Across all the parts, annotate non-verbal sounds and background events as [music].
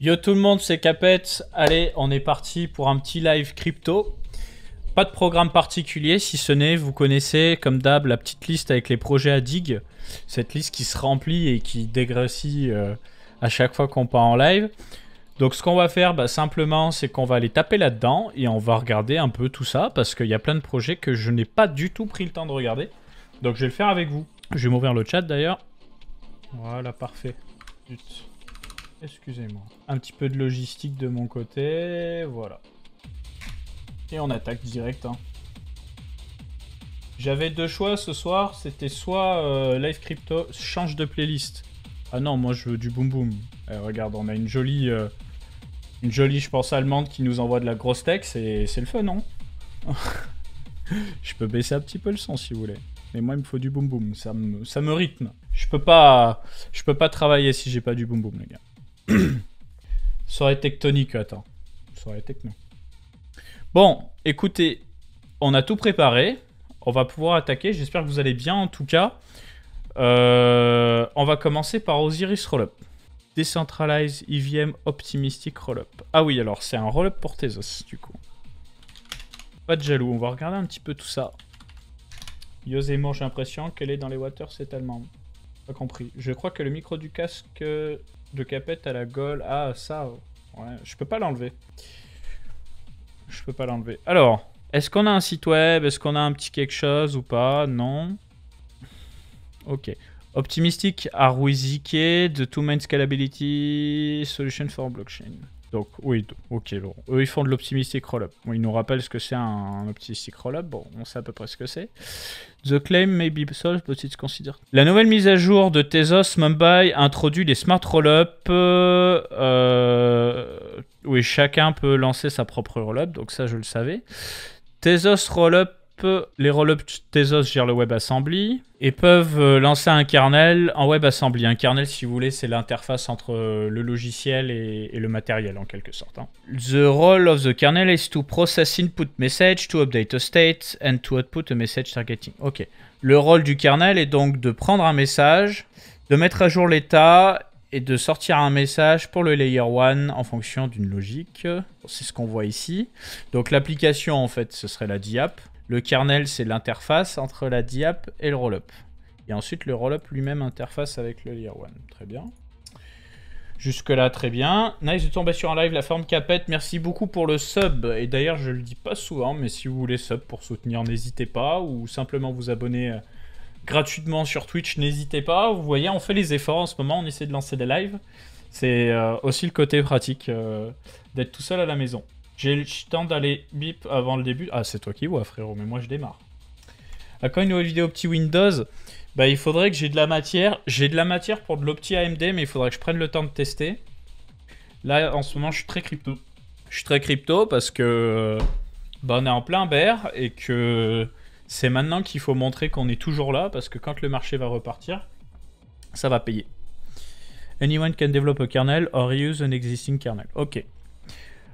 Yo tout le monde, c'est Capet. Allez, on est parti pour un petit live crypto. Pas de programme particulier, si ce n'est, vous connaissez comme d'hab la petite liste avec les projets à dig Cette liste qui se remplit et qui dégrossit euh, à chaque fois qu'on part en live. Donc ce qu'on va faire, bah, simplement, c'est qu'on va aller taper là-dedans et on va regarder un peu tout ça parce qu'il y a plein de projets que je n'ai pas du tout pris le temps de regarder. Donc je vais le faire avec vous. Je vais m'ouvrir le chat d'ailleurs. Voilà, parfait. Excusez-moi. Un petit peu de logistique de mon côté, voilà. Et on attaque direct. Hein. J'avais deux choix ce soir, c'était soit euh, Live Crypto, change de playlist. Ah non, moi je veux du boom boom. Eh, regarde, on a une jolie, euh, une jolie, je pense, allemande qui nous envoie de la grosse tech, c'est le fun, non hein. [laughs] Je peux baisser un petit peu le son si vous voulez. Mais moi, il me faut du boom boom, ça me, ça me rythme. Je peux pas, je peux pas travailler si j'ai pas du boom boom, les gars. Soirée [clears throat] tectonique, attends. Soirée techno. Bon, écoutez, on a tout préparé. On va pouvoir attaquer. J'espère que vous allez bien en tout cas. Euh, on va commencer par Osiris Rollup. Decentralized EVM Optimistic Rollup. Ah oui, alors c'est un Rollup pour Tezos du coup. Pas de jaloux, on va regarder un petit peu tout ça. Yosemo, j'ai l'impression qu'elle est dans les waters, c'est tellement, Pas compris. Je crois que le micro du casque de Capette à la gueule, Ah, ça, ouais, je peux pas l'enlever. Je peux pas l'enlever. Alors, est-ce qu'on a un site web Est-ce qu'on a un petit quelque chose ou pas Non. Ok. Optimistic are the two main scalability solution for blockchain. Donc oui, ok, bon. Eux, ils font de l'optimistic roll-up. ils nous rappellent ce que c'est un, optimistic roll-up. Bon, on sait à peu près ce que c'est. The claim may be solved, but it's considered. La nouvelle mise à jour de Tezos Mumbai introduit les smart roll-up. Euh, euh, oui, chacun peut lancer sa propre roll-up, donc ça, je le savais. Tezos Roll-up les roll-up Tezos gèrent le WebAssembly et peuvent euh, lancer un kernel en WebAssembly. Un kernel, si vous voulez, c'est l'interface entre euh, le logiciel et, le matériel en quelque sorte. Hein. The role of the kernel is to process input message, to update a state, and to output a message targeting. Ok. Le rôle du kernel est donc de prendre un message, de mettre à jour l'état et de sortir un message pour le layer 1 en fonction d'une logique. C'est ce qu'on voit ici. Donc l'application, en fait, ce serait la DIAP. Le kernel, c'est l'interface entre la diap et le rollup. Et ensuite, le rollup lui-même interface avec le layer 1. Très bien. Jusque-là, très bien. Nice de tomber sur un live, la forme capette. Merci beaucoup pour le sub. Et d'ailleurs, je le dis pas souvent, mais si vous voulez sub pour soutenir, n'hésitez pas. Ou simplement vous abonner euh, gratuitement sur Twitch, n'hésitez pas. Vous voyez, on fait les efforts en ce moment, on essaie de lancer des lives. C'est euh, aussi le côté pratique euh, d'être tout seul à la maison. J'ai le temps d'aller bip avant le début. Ah, c'est toi qui vois, frérot, mais moi je démarre. À ah, quand une nouvelle vidéo petit Windows, bah, il faudrait que j'ai de la matière. J'ai de la matière pour de l'opti AMD, mais il faudrait que je prenne le temps de tester. Là, en ce moment, je suis très crypto. Je suis très crypto parce que euh, bah, on est en plein bear et que c'est maintenant qu'il faut montrer qu'on est toujours là parce que quand le marché va repartir, ça va payer. Anyone can develop a kernel or use an existing kernel. Ok.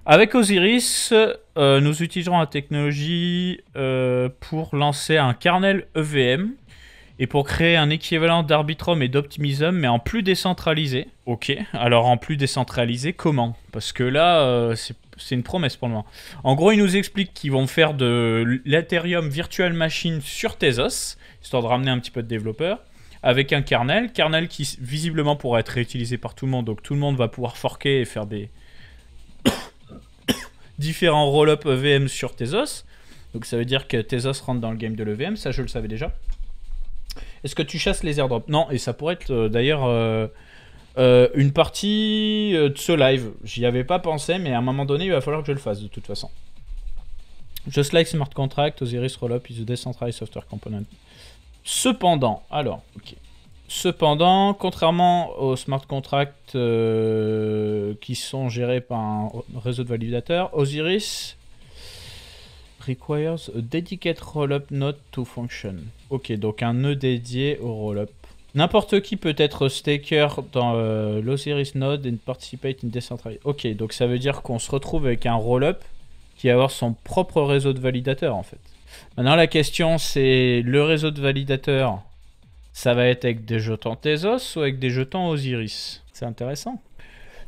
Avec Osiris, euh, nous utiliserons la technologie euh, pour lancer un kernel EVM et pour créer un équivalent d'Arbitrum et d'Optimism, mais en plus décentralisé. Ok, alors en plus décentralisé, comment Parce que là, euh, c'est une promesse pour le moment. En gros, ils nous expliquent qu'ils vont faire de l'Ethereum Virtual Machine sur Tezos, histoire de ramener un petit peu de développeurs, avec un kernel, kernel qui visiblement pourra être réutilisé par tout le monde, donc tout le monde va pouvoir forquer et faire des, différents roll-up e VM sur Tezos. Donc ça veut dire que Tezos rentre dans le game de l'EVM, ça je le savais déjà. Est-ce que tu chasses les airdrops Non, et ça pourrait être euh, d'ailleurs euh, euh, une partie de ce live. J'y avais pas pensé, mais à un moment donné, il va falloir que je le fasse de toute façon. Just like smart contract, Osiris Roll-up is a decentralized software component. Cependant, alors, ok. Cependant, contrairement aux smart contracts euh, qui sont gérés par un réseau de validateurs, Osiris requires a dedicated rollup node to function. Ok, donc un nœud dédié au rollup. N'importe qui peut être staker dans euh, l'Osiris node and participate in decentralized. Ok, donc ça veut dire qu'on se retrouve avec un rollup qui va avoir son propre réseau de validateurs en fait. Maintenant la question c'est le réseau de validateurs ça va être avec des jetons Tezos ou avec des jetons Osiris. C'est intéressant.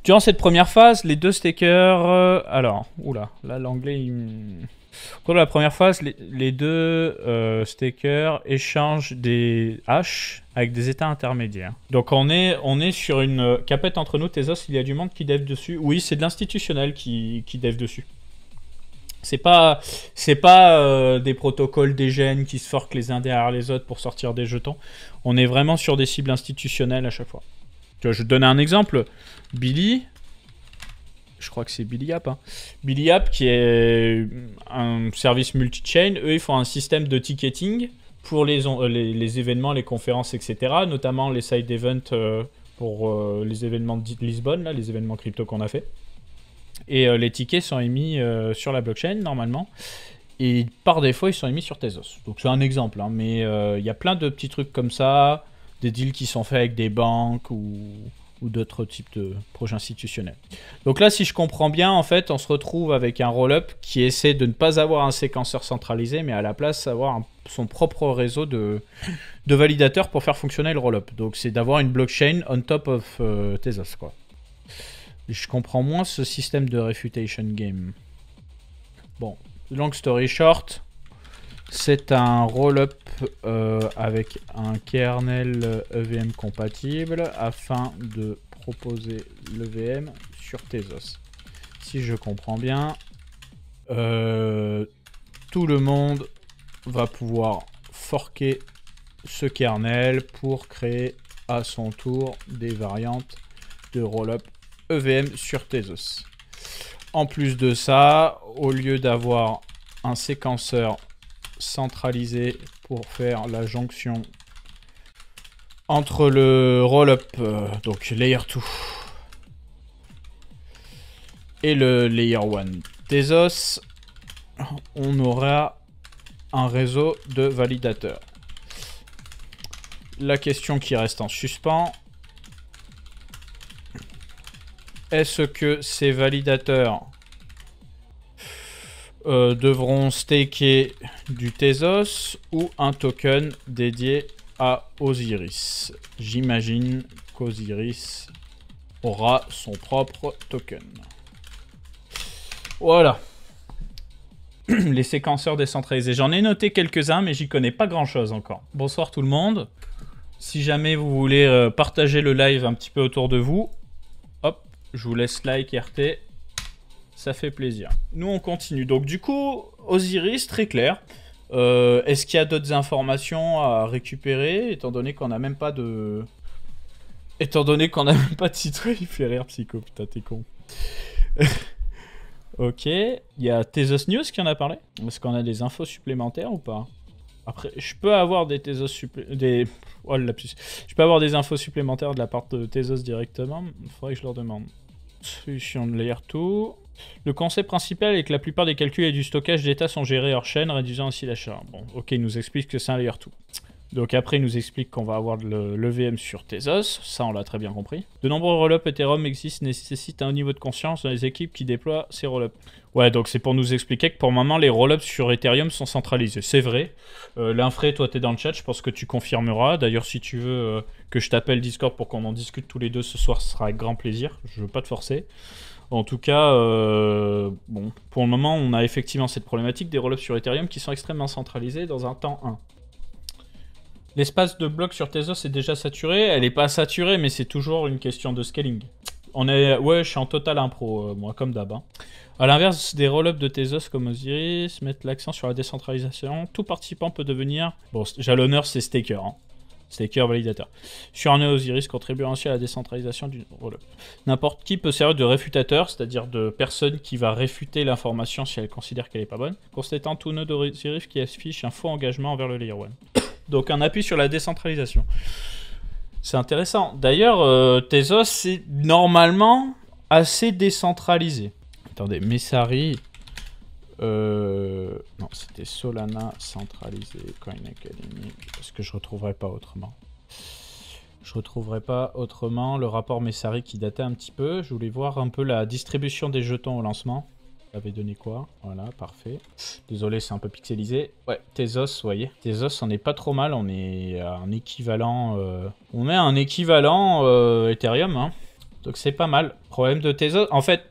Durant cette première phase, les deux stakers, euh, alors, oula, là l'anglais... Il... la première phase, les, deux euh, stakers échangent des haches avec des états intermédiaires. Donc on est, on est sur une euh, capette entre nous, Tezos, il y a du monde qui dev dessus. Oui, c'est de l'institutionnel qui, qui dev dessus. C'est pas, c'est pas euh, des protocoles des gènes qui se forquent les uns derrière les autres pour sortir des jetons. On est vraiment sur des cibles institutionnelles à chaque fois. Tu vois, je te donne un exemple. Billy, je crois que c'est Billy App. Hein. Billy App qui est un service multi-chain. Eux, ils font un système de ticketing pour les, euh, les, événements, les conférences, etc. Notamment les side events euh, pour les événements de Lisbonne, les événements crypto qu'on a fait. Et euh, les tickets sont émis euh, sur la blockchain normalement. Et par défaut, ils sont émis sur Tezos. Donc c'est un exemple, hein, mais euh, il y a plein de petits trucs comme ça, des deals qui sont faits avec des banques ou, ou d'autres types de projets institutionnels. Donc là, si je comprends bien, en fait, on se retrouve avec un roll-up qui essaie de ne pas avoir un séquenceur centralisé, mais à la place avoir son propre réseau de, de validateurs pour faire fonctionner le roll-up. Donc c'est d'avoir une blockchain on top of Tezos, quoi je comprends moins ce système de refutation game. Bon, long story short, c'est un roll-up euh, avec un kernel EVM euh, e compatible afin de proposer l'EVM sur Tezos. Si je comprends bien, euh, tout le monde va pouvoir forquer ce kernel pour créer à son tour des variantes de roll-up EVM sur Tezos. En plus de ça, au lieu d'avoir un séquenceur centralisé pour faire la jonction entre le roll-up, euh, donc layer 2, et le layer 1 Tezos, on aura un réseau de validateurs. La question qui reste en suspens, est-ce que ces validateurs euh, devront staker du Tezos ou un token dédié à Osiris J'imagine qu'Osiris aura son propre token. Voilà. [clears throat] Les séquenceurs décentralisés. J'en ai noté quelques-uns, mais j'y connais pas grand-chose encore. Bonsoir tout le monde. Si jamais vous voulez euh, partager le live un petit peu autour de vous, je vous laisse like RT. Ça fait plaisir. Nous, on continue. Donc, du coup, Osiris, très clair. Euh, est-ce qu'il y a d'autres informations à récupérer, étant donné qu'on n'a même pas de... Étant donné qu'on n'a même pas de titre, il fait Psycho. Putain, t'es con. [laughs] ok. Il y a Tezos News qui en a parlé. Est-ce qu'on a des infos supplémentaires ou pas après, je peux avoir des Tezos des oh, le Je peux avoir des infos supplémentaires de la part de Tezos directement. Il faudrait que je leur demande solution de layer 2. Le concept principal est que la plupart des calculs et du stockage d'état sont gérés hors chaîne, réduisant ainsi la charge. Bon, ok, il nous explique que c'est un layer 2. Donc après, il nous explique qu'on va avoir le, VM sur Tezos, ça on l'a très bien compris. De nombreux roll-up Ethereum existent, nécessitent un haut niveau de conscience dans les équipes qui déploient ces roll Ouais, donc c'est pour nous expliquer que pour le moment, les roll-ups sur Ethereum sont centralisés. C'est vrai. Euh, toi, tu es dans le chat, je pense que tu confirmeras. D'ailleurs, si tu veux euh, que je t'appelle Discord pour qu'on en discute tous les deux ce soir, ce sera avec grand plaisir. Je veux pas te forcer. En tout cas, euh, bon, pour le moment, on a effectivement cette problématique des roll sur Ethereum qui sont extrêmement centralisés dans un temps 1. L'espace de bloc sur Tezos est déjà saturé. Elle n'est pas saturée, mais c'est toujours une question de scaling. On est... Ouais, je suis en total impro, euh, moi, comme d'hab. Hein. À A l'inverse des roll-ups de Tezos comme Osiris, mettre l'accent sur la décentralisation, tout participant peut devenir... Bon, j'ai l'honneur, c'est staker. Hein. Staker validateur. Sur un Osiris contribuant ainsi à la décentralisation du roll-up. N'importe qui peut servir de réfutateur, c'est-à-dire de personne qui va réfuter l'information si elle considère qu'elle n'est pas bonne, constatant tout nœud d'Osiris qui affiche un faux engagement envers le layer 1. Donc un appui sur la décentralisation. C'est intéressant. D'ailleurs, euh, Tezos, c'est normalement assez décentralisé. Attendez, Messari. Euh, non, c'était Solana centralisé, Coin Academy, parce que je retrouverai pas autrement. Je retrouverai pas autrement le rapport Messari qui datait un petit peu. Je voulais voir un peu la distribution des jetons au lancement avait donné quoi Voilà, parfait. Désolé, c'est un peu pixelisé. Ouais, Tezos, voyez. Tezos, on n'est pas trop mal. On est à un équivalent... Euh, on est à un équivalent euh, Ethereum. Hein. Donc c'est pas mal. Problème de Tezos... En fait,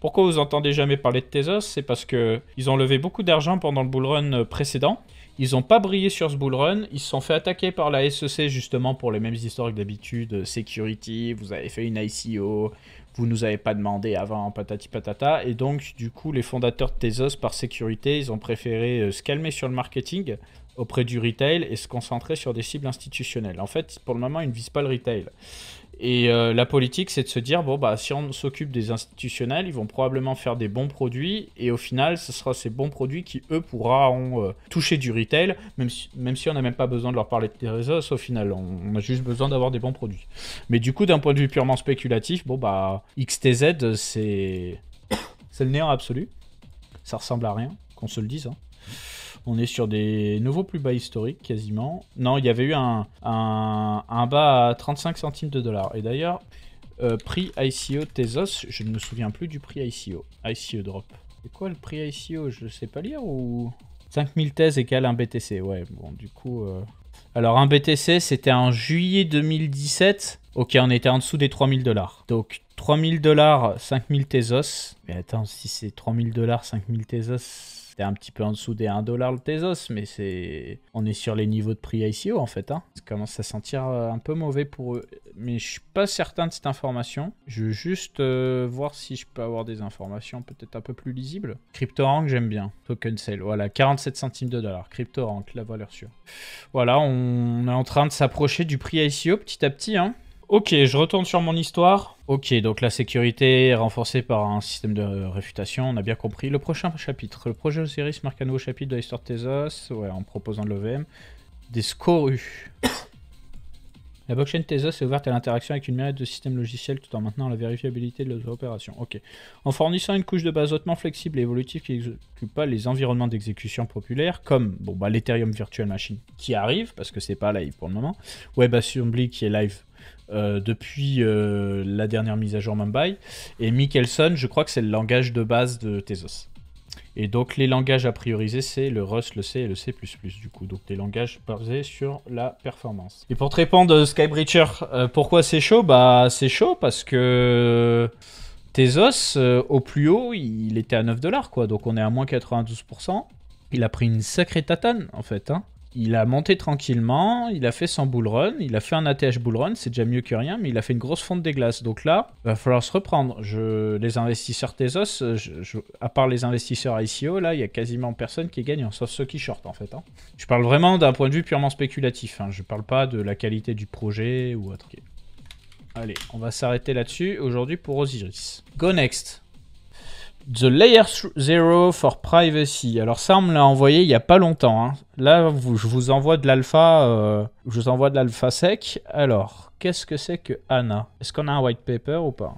pourquoi vous entendez jamais parler de Tezos C'est parce que ils ont levé beaucoup d'argent pendant le bull run euh, précédent. Ils n'ont pas brillé sur ce bull run. Ils se sont fait attaquer par la SEC justement pour les mêmes histoires que d'habitude. Security, vous avez fait une ICO, vous nous avez pas demandé avant, patati patata. Et donc, du coup, les fondateurs de Tezos, par sécurité, ils ont préféré euh, se calmer sur le marketing auprès du retail et se concentrer sur des cibles institutionnelles. En fait, pour le moment, ils ne visent pas le retail. Et euh, la politique, c'est de se dire bon, bah, si on s'occupe des institutionnels, ils vont probablement faire des bons produits. Et au final, ce sera ces bons produits qui, eux, pourront euh, toucher du retail, même si, même si on n'a même pas besoin de leur parler de réseaux, au final. On, a juste besoin d'avoir des bons produits. Mais du coup, d'un point de vue purement spéculatif, bon, bah, XTZ, c'est. [coughs] C'est le néant absolu. Ça ressemble à rien, qu'on se le dise. Hein. On est sur des nouveaux plus bas historiques quasiment. Non, il y avait eu un, un, bas à 35 centimes de dollars. Et d'ailleurs, euh, prix ICO Tezos, je ne me souviens plus du prix ICO. ICO drop. C'est quoi le prix ICO Je ne sais pas lire ou... 5000 thèses égale 1 BTC. Ouais, bon, du coup... Euh. Alors, un BTC, c'était en juillet 2017. Ok, on était en dessous des 3000 dollars. Donc, 3000 dollars, 5000 Tezos. Mais attends, si c'est 3000 dollars, 5000 Tezos c'était un petit peu en dessous des 1$ le Tezos, mais c'est. On est sur les niveaux de prix ICO en fait. Hein. Ça commence à sentir euh, un peu mauvais pour eux. Mais je suis pas certain de cette information. Je veux juste euh, voir si je peux avoir des informations peut-être un peu plus lisibles. CryptoRank, j'aime bien. Token sale, voilà, 47 centimes de dollar. CryptoRank, la valeur sûre. Voilà, on est en train de s'approcher du prix ICO petit à petit. Hein. Ok, je retourne sur mon histoire. Ok, donc la sécurité est renforcée par un système de réfutation, on a bien compris. Le prochain chapitre, le projet Osiris marque un nouveau chapitre de l'histoire de Tezos, ouais, en proposant de l'OVM. Des scorus. [coughs] la blockchain Tezos est ouverte à l'interaction avec une myriade de systèmes logiciel tout en maintenant la vérifiabilité de leurs opérations. Ok. En fournissant une couche de base hautement flexible et évolutive qui n'exécute pas les environnements d'exécution populaires, comme bon, bah, l'Ethereum Virtual Machine qui arrive, parce que c'est pas live pour le moment, WebAssembly qui est live euh, depuis euh, la dernière mise à jour Mumbai. Et Mikkelson je crois que c'est le langage de base de Tezos. Et donc les langages à prioriser, c'est le Rust, le C et le C++ du coup. Donc des langages basés sur la performance. Et pour te répondre, euh, Skybreacher, pourquoi c'est chaud Bah c'est chaud parce que Tezos, au plus haut, il était à 9 dollars quoi. Donc on est à moins 92%. Il a pris une sacrée tatane en fait. Hein il a monté tranquillement, il a fait son bull run, il a fait un ATH bull run, c'est déjà mieux que rien, mais il a fait une grosse fonte des glaces. Donc là, il va falloir se reprendre. Je, les investisseurs Tezos, à part les investisseurs ICO, là, il y a quasiment personne qui gagne, sauf ceux qui shortent en fait. Hein. Je parle vraiment d'un point de vue purement spéculatif, hein. je parle pas de la qualité du projet ou autre. Allez, on va s'arrêter là-dessus aujourd'hui pour Osiris. Go next The Layer 0 for Privacy. Alors ça, on me l'a envoyé il n'y a pas longtemps. Hein. Là, je vous envoie de l'alpha. Euh, je vous envoie de l'alpha sec. Alors, qu'est-ce que c'est que Anna, Est-ce qu'on a un white paper ou pas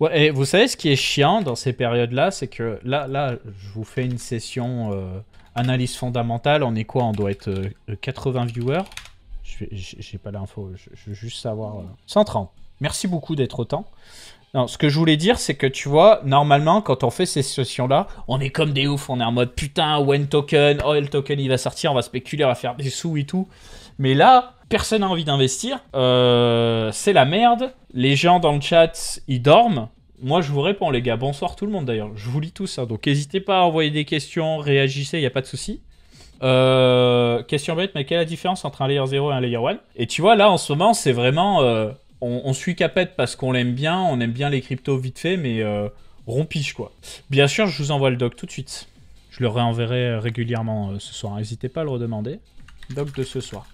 Ouais, et vous savez ce qui est chiant dans ces périodes-là, c'est que là, là, je vous fais une session euh, analyse fondamentale. On est quoi On doit être 80 euh, viewers. J'ai pas l'info, je veux juste savoir. 130. Merci beaucoup d'être autant. Non, ce que je voulais dire, c'est que tu vois, normalement, quand on fait ces sessions-là, on est comme des oufs, on est en mode putain, when token, oh, le token il va sortir, on va spéculer, on va faire des sous et tout. Mais là, personne n'a envie d'investir, euh, c'est la merde, les gens dans le chat, ils dorment. Moi, je vous réponds, les gars, bonsoir tout le monde d'ailleurs, je vous lis tout ça, donc n'hésitez pas à envoyer des questions, réagissez, il n'y a pas de souci. Euh, question bête, mais quelle est la différence entre un layer 0 et un layer 1 Et tu vois, là en ce moment, c'est vraiment. Euh, on, suit Capet parce qu'on l'aime bien, on aime bien les cryptos vite fait, mais euh, rompige quoi. Bien sûr, je vous envoie le doc tout de suite. Je le réenverrai euh, régulièrement euh, ce soir. N'hésitez pas à le redemander. Doc de ce soir.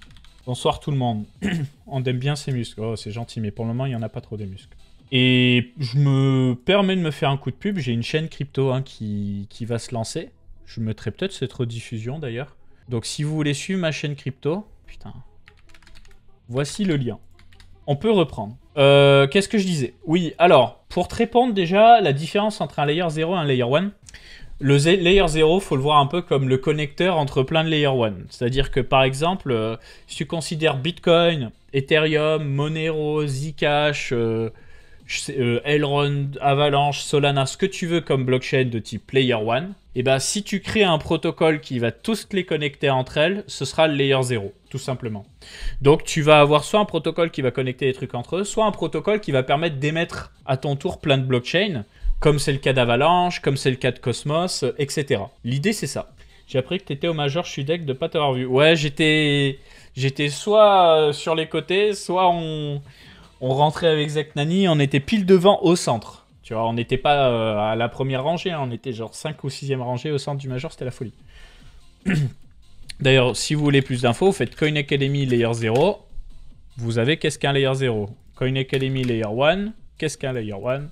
Bonsoir tout le monde. [clears throat] on aime bien ces muscles. Oh, c'est gentil, mais pour le moment, il n'y en a pas trop des muscles. Et je me permets de me faire un coup de pub. J'ai une chaîne crypto hein, qui, qui, va se lancer. Je mettrai peut-être cette rediffusion d'ailleurs. Donc si vous voulez suivre ma chaîne crypto, putain, voici le lien on peut reprendre. Euh, qu'est-ce que je disais Oui, alors, pour te répondre déjà, la différence entre un layer 0 et un layer 1, le layer 0, faut le voir un peu comme le connecteur entre plein de layer 1. C'est-à-dire que par exemple, euh, si tu considères Bitcoin, Ethereum, Monero, Zcash, euh, Elrond, Avalanche, Solana, ce que tu veux comme blockchain de type layer 1, et eh ben si tu crées un protocole qui va tous les connecter entre elles, ce sera le layer 0 tout simplement. Donc tu vas avoir soit un protocole qui va connecter les trucs entre eux, soit un protocole qui va permettre d'émettre à ton tour plein de blockchains, comme c'est le cas d'Avalanche, comme c'est le cas de Cosmos, euh, etc. L'idée c'est ça. J'ai appris que tu étais au Major, je suis deck de pas t'avoir vu. Ouais, j'étais j'étais soit euh, sur les côtés, soit on, on rentrait avec Zach Nani, on était pile devant au centre. Tu vois, on n'était pas euh, à la première rangée, hein. on était genre 5 ou 6e rangée au centre du major, c'était la folie. [clears throat] D'ailleurs, si vous voulez plus d'infos, faites Coin Academy Layer 0. Vous avez qu'est-ce qu'un Layer 0 Coin Academy Layer 1. Qu'est-ce qu'un Layer 1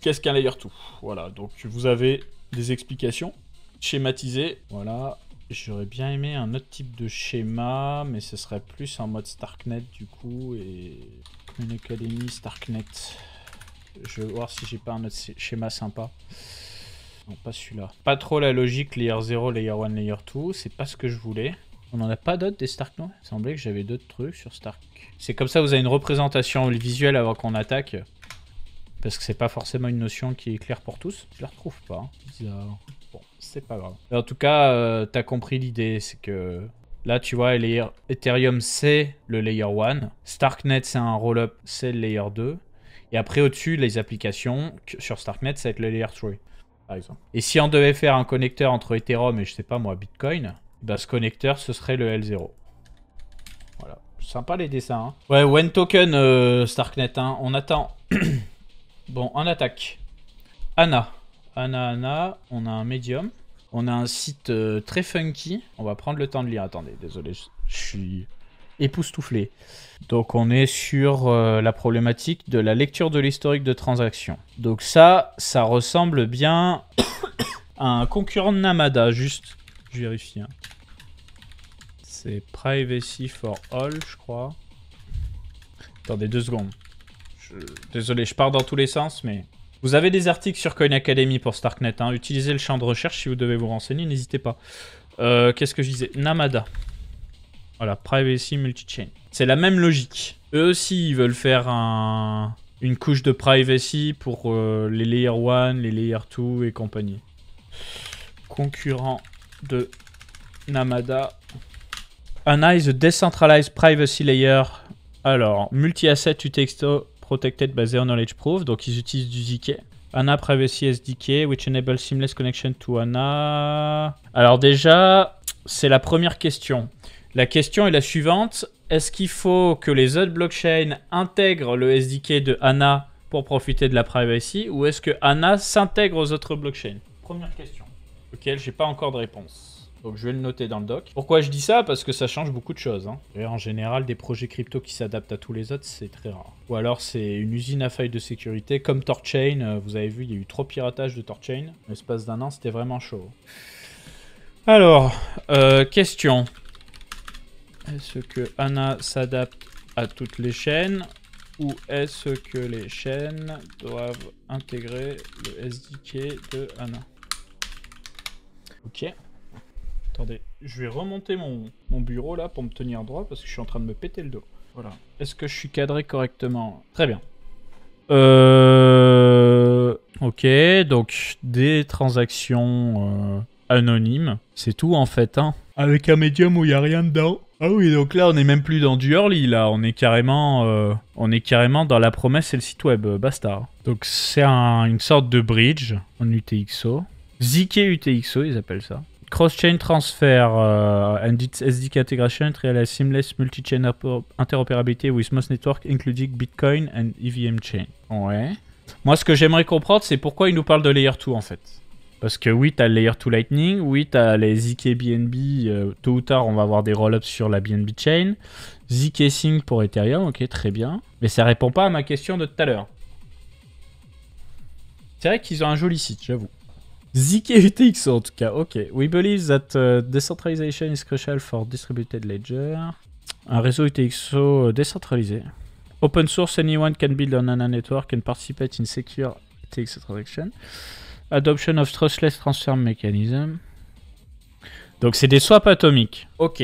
Qu'est-ce qu'un Layer 2 Voilà, donc vous avez des explications schématisées. Voilà, J'aurais bien aimé un autre type de schéma, mais ce serait plus en mode Starknet du coup et Coin Starknet. Je vais voir si j'ai pas un autre schéma sympa pas celui-là. Pas trop la logique layer 0, layer 1, layer 2. C'est pas ce que je voulais. On en a pas d'autres des Stark, non Il semblait que j'avais d'autres trucs sur Stark. C'est comme ça, vous avez une représentation visuelle avant qu'on attaque. Parce que c'est pas forcément une notion qui est claire pour tous. Je la retrouve pas. Hein. Bizarre. Bon, c'est pas grave. en tout cas, euh, t'as compris l'idée. C'est que Là, tu vois, Ethereum, c'est le layer 1. Starknet, c'est un roll-up, c'est le layer 2. Et après, au-dessus, les applications sur Starknet, ça va être le layer 3. Et si on devait faire un connecteur entre Ethereum et, je sais pas moi, Bitcoin, bah, ce connecteur, ce serait le L0. Voilà. Sympa les dessins. Hein. Ouais, When Token, euh, Starknet, hein. on attend. [coughs] bon, on attaque. Anna. Anna, Anna, on a un médium. On a un site euh, très funky. On va prendre le temps de lire. Attendez, désolé, je suis époustouflé. Donc on est sur euh, la problématique de la lecture de l'historique de transaction. Donc ça, ça ressemble bien [coughs] à un concurrent de Namada, juste. Je vérifie. Hein. C'est Privacy for All, je crois. Attendez deux secondes. Désolé, je pars dans tous les sens, mais... Vous avez des articles sur Coin Academy pour Starknet. Hein. Utilisez le champ de recherche si vous devez vous renseigner, n'hésitez pas. Euh, qu'est-ce que je disais Namada. Voilà, privacy multi-chain. C'est la même logique. Eux aussi, ils veulent faire un, une couche de privacy pour euh, les layer 1, les layer 2 et compagnie. Concurrent de Namada. is a decentralized privacy layer. Alors, multi-asset UTXO protected basé on knowledge proof. Donc, ils utilisent du ZK. Anna Privacy SDK, which enables seamless connection to Anna. Alors déjà, c'est la première question. La question est la suivante. Est-ce qu'il faut que les autres blockchains intègrent le SDK de HANA pour profiter de la privacy ou est-ce que HANA s'intègre aux autres blockchains Première question, Ok, j'ai pas encore de réponse. Donc je vais le noter dans le doc. Pourquoi je dis ça Parce que ça change beaucoup de choses. Hein. Et en général, des projets crypto qui s'adaptent à tous les autres, c'est très rare. Ou alors c'est une usine à failles de sécurité comme Torchain. Euh, vous avez vu, il y a eu trois piratage de Torchain. L'espace d'un an, c'était vraiment chaud. Alors, euh, question. Est-ce que Anna s'adapte à toutes les chaînes ou est-ce que les chaînes doivent intégrer le SDK de Anna Ok. Attendez, je vais remonter mon, bureau là pour me tenir droit parce que je suis en train de me péter le dos. Voilà. Est-ce que je suis cadré correctement Très bien. Euh... Ok, donc des transactions euh, anonymes. C'est tout en fait. Hein. Avec un médium où il n'y a rien dedans. Ah oui, donc là on est même plus dans du early, là on est carrément, euh, on est carrément dans la promesse et le site web, euh, basta. Donc c'est une sorte de bridge en UTXO. ZK UTXO, ils appellent ça. Cross-chain transfer euh, and its SDK integration to seamless multi-chain interopérabilité with most network including Bitcoin and EVM chain. Ouais. Moi, ce que j'aimerais comprendre, c'est pourquoi ils nous parlent de Layer 2 en fait. Parce que oui, tu as Layer 2 Lightning, oui, tu les ZK BNB, euh, tôt ou tard, on va avoir des roll-ups sur la BNB Chain. ZK Sync pour Ethereum, ok, très bien. Mais ça répond pas à ma question de tout à l'heure. C'est vrai qu'ils ont un joli site, j'avoue. ZK en tout cas, ok. We believe that euh, decentralization is crucial for distributed ledger. Un réseau UTXO euh, décentralisé. Open source, anyone can build on a network and participate in secure UTXO transaction. Adoption of Trustless Transfer Mechanism. Donc c'est des swaps atomiques. Ok.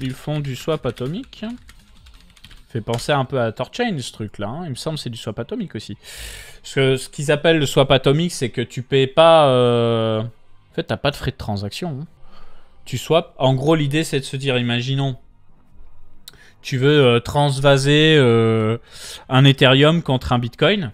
Ils font du swap atomique. Fait penser un peu à Torchain ce truc là. Hein. Il me semble c'est du swap atomique aussi. ce qu'ils appellent le swap atomique c'est que tu payes pas... Euh, en fait t'as pas de frais de transaction. Hein. Tu swaps. En gros l'idée c'est de se dire imaginons tu veux euh, transvaser euh, un Ethereum contre un Bitcoin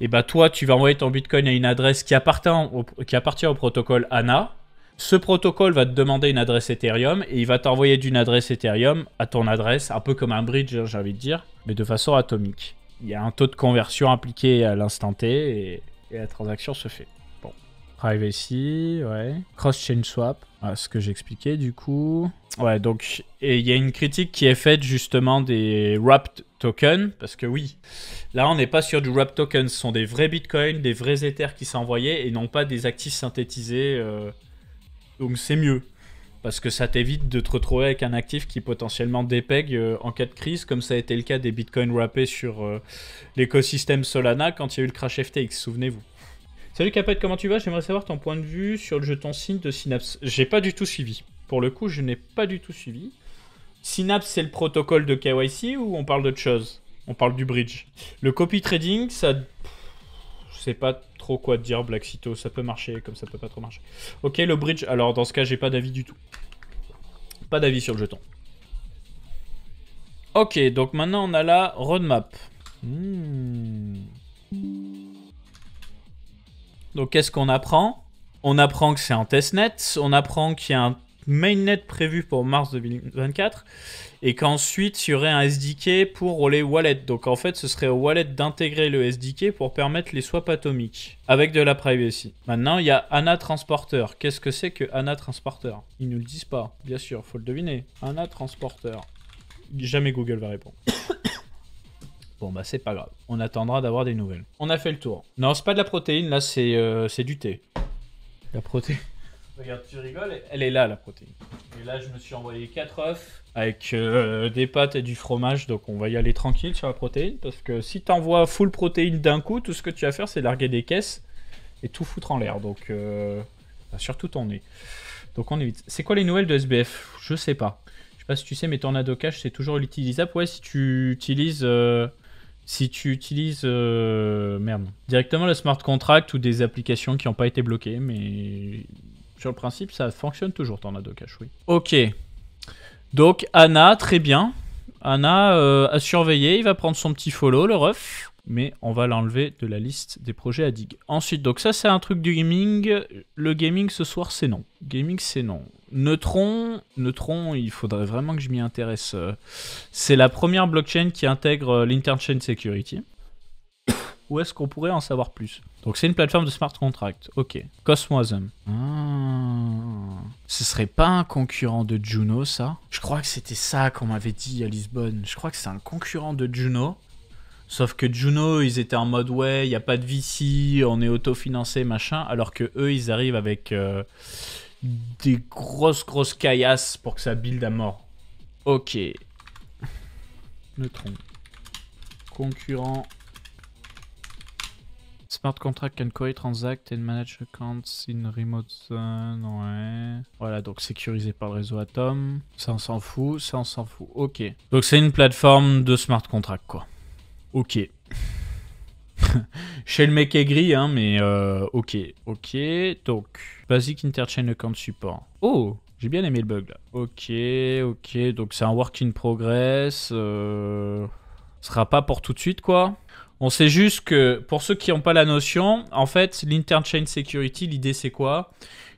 et eh bah ben, toi, tu vas envoyer ton Bitcoin à une adresse qui appartient au, qui appartient au protocole ANA. Ce protocole va te demander une adresse Ethereum et il va t'envoyer d'une adresse Ethereum à ton adresse, un peu comme un bridge, hein, j'ai envie de dire, mais de façon atomique. Il y a un taux de conversion appliqué à l'instant T et, la transaction se fait. Bon. Privacy, ouais. Cross-chain swap, ah, ce que j'expliquais du coup. Ouais, donc, et il y a une critique qui est faite justement des wrapped token, parce que oui, là on n'est pas sur du wrap token, ce sont des vrais bitcoins, des vrais éthers qui s'envoyaient et non pas des actifs synthétisés. Euh, donc c'est mieux, parce que ça t'évite de te retrouver avec un actif qui potentiellement dépegue euh, en cas de crise, comme ça a été le cas des bitcoins wrappés sur euh, l'écosystème Solana quand il y a eu le crash FTX, souvenez-vous. Salut Capet, comment tu vas J'aimerais savoir ton point de vue sur le jeton signe de Synapse. J'ai pas du tout suivi. Pour le coup, je n'ai pas du tout suivi. Synapse, c'est le protocole de KYC ou on parle d'autre chose On parle du bridge. Le copy trading, ça. je sais pas trop quoi dire, dire, Sito Ça peut marcher comme ça peut pas trop marcher. Ok, le bridge. Alors, dans ce cas, j'ai pas d'avis du tout. Pas d'avis sur le jeton. Ok, donc maintenant on a la roadmap. Hmm. Donc qu'est-ce qu'on apprend On apprend que c'est un testnet, on apprend qu'il y a un mainnet prévu pour mars 2024 et qu'ensuite il y aurait un SDK pour les wallets. Donc en fait, ce serait au wallet d'intégrer le SDK pour permettre les swaps atomiques avec de la privacy. Maintenant, il y a ANA Transporter. Qu'est-ce que c'est que ANA Transporter Ils nous le disent pas, bien sûr, faut le deviner. ANA Transporter. Jamais Google va répondre. [coughs] Bon bah c'est pas grave, on attendra d'avoir des nouvelles. On a fait le tour. Non, c'est pas de la protéine, là c'est euh, du thé. La protéine. Regarde, tu rigoles. Elle est là, la protéine. Et là, je me suis envoyé 4 œufs avec euh, des pâtes et du fromage. Donc, on va y aller tranquille sur la protéine. Parce que si tu full protéine d'un coup, tout ce que tu vas faire, c'est larguer des caisses et tout foutre en l'air. Donc, euh, bah, surtout ton nez. Donc, on évite. C'est quoi les nouvelles de SBF Je sais pas. Je sais pas si tu sais, mais ton adocage, c'est toujours utilisable. Ouais, si tu utilises. Euh, si tu utilises merde directement le smart contract ou des applications qui n'ont pas été bloquées, mais sur le principe, ça fonctionne toujours, t'en as deux caches, oui. Ok. Donc, Anna, très bien. Anna euh, a surveillé, il va prendre son petit follow, le ref. Mais on va l'enlever de la liste des projets à digue. Ensuite, donc ça c'est un truc du gaming. Le gaming ce soir c'est non. Gaming c'est non. Neutron, Neutron, il faudrait vraiment que je m'y intéresse. Euh, c'est la première blockchain qui intègre euh, l'Interchain Security où est-ce qu'on pourrait en savoir plus Donc c'est une plateforme de smart contract. Ok. Cosmosm. Ah. Ce serait pas un concurrent de Juno, ça Je crois que c'était ça qu'on m'avait dit à Lisbonne. Je crois que c'est un concurrent de Juno. Sauf que Juno, ils étaient en mode ouais, il n'y a pas de VC, on est autofinancé, machin. Alors que eux, ils arrivent avec euh, des grosses, grosses caillasses pour que ça build à mort. Ok. Neutron. Concurrent Smart contract can co-transact and manage accounts in remote zone, ouais. Voilà, donc sécurisé par le réseau Atom. Ça, on s'en fout, ça, on s'en fout. Ok. Donc c'est une plateforme de smart contract, quoi. Ok. [laughs] Chez le mec aigri, gris, hein, mais euh, ok, ok. Donc, Basic Interchain Account Support. Oh, j'ai bien aimé le bug là. Ok, ok, donc c'est un work in progress. Euh... Ce sera pas pour tout de suite quoi. On sait juste que, pour ceux qui n'ont pas la notion, en fait, l'interchain security, l'idée c'est quoi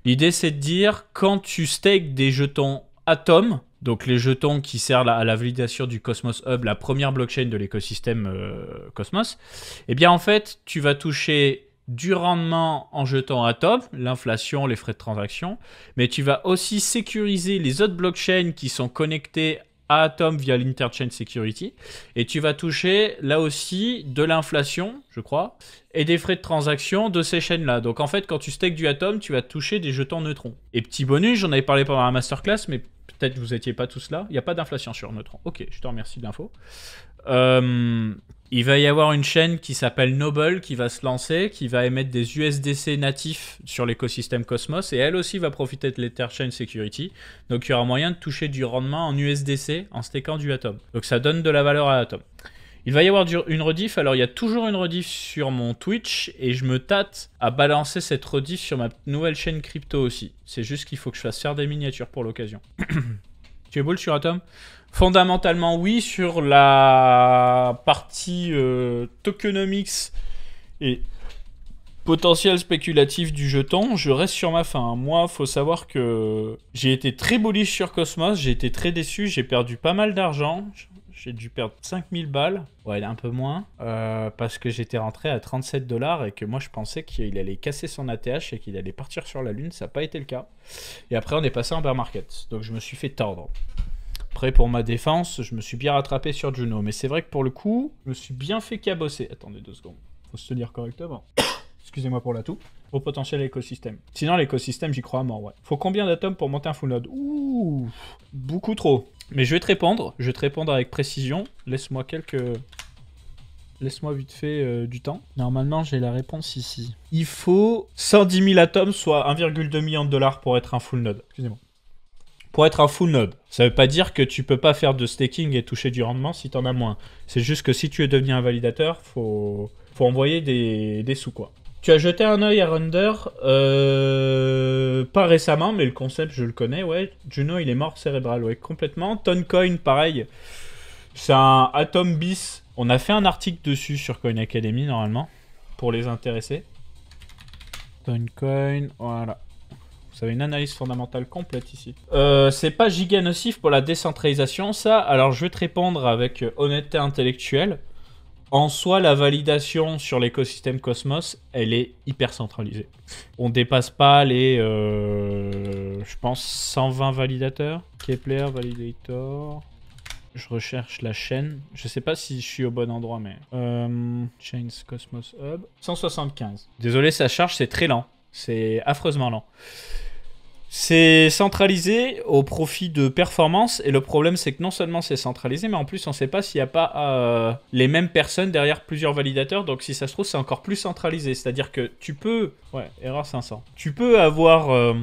L'idée c'est de dire, quand tu stakes des jetons Atom, donc les jetons qui servent à la validation du Cosmos Hub, la première blockchain de l'écosystème euh, Cosmos, eh bien en fait, tu vas toucher du rendement en jetant Atom, l'inflation, les frais de transaction, mais tu vas aussi sécuriser les autres blockchains qui sont connectées à Atom via l'Interchain Security. Et tu vas toucher là aussi de l'inflation, je crois, et des frais de transaction de ces chaînes-là. Donc en fait, quand tu stakes du Atom, tu vas toucher des jetons neutrons. Et petit bonus, j'en avais parlé pendant la masterclass, mais peut-être vous étiez pas tous là. Il n'y a pas d'inflation sur neutrons. Ok, je te remercie de l'info. Euh, il va y avoir une chaîne qui s'appelle Noble qui va se lancer, qui va émettre des USDC natifs sur l'écosystème Cosmos et elle aussi va profiter de l'Etherchain Security. Donc il y aura moyen de toucher du rendement en USDC en staking du Atom. Donc ça donne de la valeur à Atom. Il va y avoir une rediff, alors il y a toujours une rediff sur mon Twitch et je me tâte à balancer cette rediff sur ma nouvelle chaîne crypto aussi. C'est juste qu'il faut que je fasse faire des miniatures pour l'occasion. [coughs] tu es boule sur Atom Fondamentalement, oui, sur la partie euh, tokenomics et potentiel spéculatif du jeton, je reste sur ma fin. Moi, faut savoir que j'ai été très bullish sur Cosmos, j'ai été très déçu, j'ai perdu pas mal d'argent. J'ai dû perdre 5000 balles, ouais, un peu moins, euh, parce que j'étais rentré à 37 dollars et que moi je pensais qu'il allait casser son ATH et qu'il allait partir sur la Lune. Ça n'a pas été le cas. Et après, on est passé en bear market. Donc je me suis fait tordre. Après, pour ma défense, je me suis bien rattrapé sur Juno. Mais c'est vrai que pour le coup, je me suis bien fait cabosser. Attendez deux secondes. Faut se tenir correctement. [coughs] Excusez-moi pour l'atout. Au potentiel écosystème. Sinon, l'écosystème, j'y crois à mort, ouais. Faut combien d'atomes pour monter un full node Ouh Beaucoup trop. Mais je vais te répondre. Je vais te répondre avec précision. Laisse-moi quelques... Laisse-moi vite fait euh, du temps. Normalement, j'ai la réponse ici. Il faut 110 000 atomes, soit 1,2 million de dollars pour être un full node. Excusez-moi pour être un full node. Ça veut pas dire que tu peux pas faire de staking et toucher du rendement si tu en as moins. C'est juste que si tu es devenu un validateur, faut, faut envoyer des, sous quoi. Tu as jeté un oeil à Render, euh, pas récemment, mais le concept je le connais, ouais. Juno il est mort cérébral, ouais, complètement. Toncoin, pareil, c'est un Atom bis. On a fait un article dessus sur Coin Academy normalement, pour les intéresser. Toncoin, voilà. Vous avez une analyse fondamentale complète ici. Euh, c'est pas giga nocif pour la décentralisation, ça Alors, je vais te répondre avec euh, honnêteté intellectuelle. En soi, la validation sur l'écosystème Cosmos, elle est hyper centralisée. On dépasse pas les, euh, je pense, 120 validateurs. Kepler, Validator. Je recherche la chaîne. Je sais pas si je suis au bon endroit, mais... Euh, Chains Cosmos Hub. 175. Désolé, ça charge, c'est très lent. C'est affreusement lent. C'est centralisé au profit de performance et le problème c'est que non seulement c'est centralisé mais en plus on ne sait pas s'il n'y a pas euh, les mêmes personnes derrière plusieurs validateurs donc si ça se trouve c'est encore plus centralisé c'est à dire que tu peux ouais erreur 500 tu peux avoir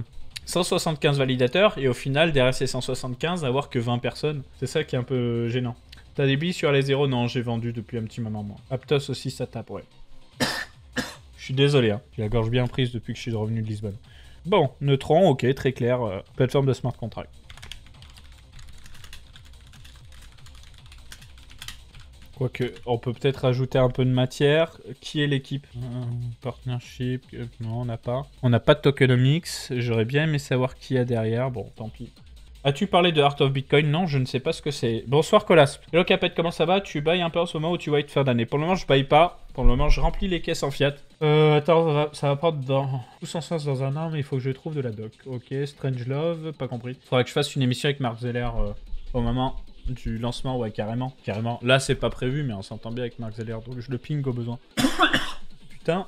175 euh, validateurs et au final derrière ces 175 avoir que 20 personnes c'est ça qui est un peu gênant t'as des billes sur les zéros non j'ai vendu depuis un petit moment moi Aptos aussi ça tape ouais [coughs] je suis désolé hein. j'ai la gorge bien prise depuis que je suis revenu de Lisbonne Bon, Neutron, ok, très clair, euh, plateforme de smart contract. Quoique, on peut peut-être ajouter un peu de matière. Qui est l'équipe euh, Partnership, euh, non, on n'a pas. On n'a pas de tokenomics, j'aurais bien aimé savoir qui y a derrière, bon, tant pis. As-tu parlé de Heart of Bitcoin Non, je ne sais pas ce que c'est. Bonsoir Colas. Hello Capet, comment ça va Tu bailles un peu en ce moment ou tu vas être faire d'année Pour le moment, je baille pas. Pour le moment, je remplis les caisses en fiat. Euh, attends, ça va, pas dans... tout son sens dans un an, mais il faut que je trouve de la doc. Ok, Strange Love, pas compris. Faudrait que je fasse une émission avec Mark Zeller euh, au moment du lancement, ouais, carrément. Carrément. Là, c'est pas prévu, mais on s'entend bien avec Mark Zeller, donc je le ping au besoin. [coughs] Putain.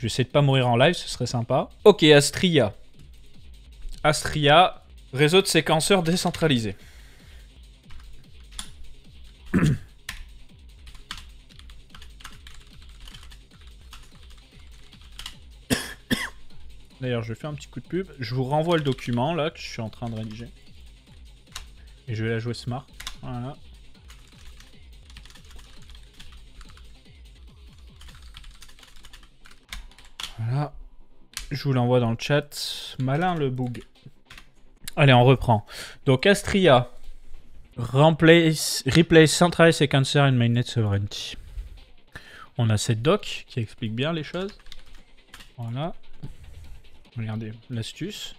J'essaie de pas mourir en live, ce serait sympa. Ok, Astria. Astria, Réseau de séquenceurs décentralisé. D'ailleurs, je vais faire un petit coup de pub. Je vous renvoie le document là que je suis en train de rédiger. Et je vais la jouer smart. Voilà. Voilà. Je vous l'envoie dans le chat. Malin le bug. Allez, on reprend. Donc Astria, replace, replace Central Cancer and Mainnet Sovereignty. On a cette doc qui explique bien les choses. Voilà. Regardez l'astuce.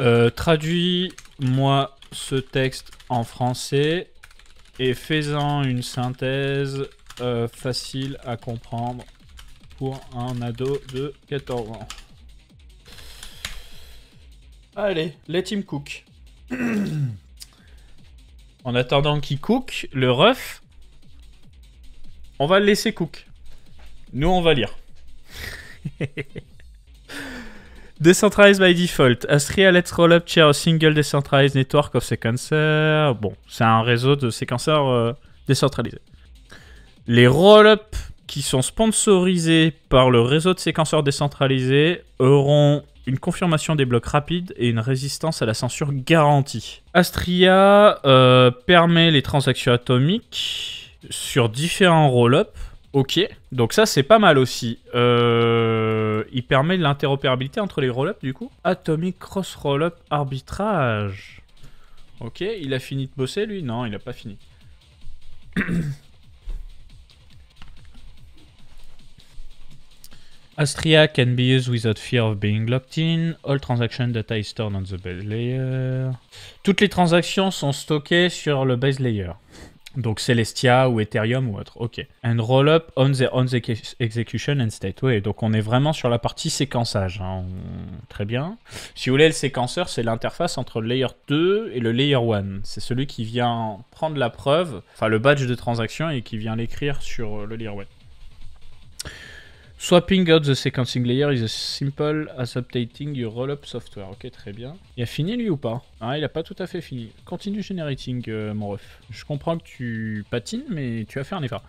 Euh, Traduis-moi ce texte en français et fais-en une synthèse euh, facile à comprendre pour un ado de 14 ans. Allez, let him cook. [clears throat] en attendant qu'il cook, le ref, on va le laisser cook. Nous, on va lire. [laughs] Decentralized by default. Astria lets roll up chair single decentralized network of sequencers. Bon, c'est un réseau de séquenceurs euh, décentralisés. Les roll-up qui sont sponsorisés par le réseau de séquenceurs décentralisés auront une confirmation des blocs rapides et une résistance à la censure garantie. Astria euh, permet les transactions atomiques sur différents roll-up. Ok, donc ça c'est pas mal aussi. Euh, il permet l'interopérabilité entre les roll-up du coup. Atomic Cross Roll-up Arbitrage. Ok, il a fini de bosser lui Non, il a pas fini. Astria can be used without fear of being locked in. All transaction data is stored on the base layer. Toutes les transactions sont stockées sur le base layer. Donc Celestia ou Ethereum ou autre. Ok. And roll up on the, on execution and state. Oui, donc on est vraiment sur la partie séquençage. Hein. Très bien. Si vous voulez, le séquenceur, c'est l'interface entre le layer 2 et le layer 1. C'est celui qui vient prendre la preuve, enfin le badge de transaction et qui vient l'écrire sur euh, le layer 1. Swapping out the sequencing layer is as simple as updating your rollup software. Ok, très bien. Il a fini lui ou pas Ah, il a pas tout à fait fini. Continue generating, euh, mon ref. Je comprends que tu patines, mais tu as fait un effort.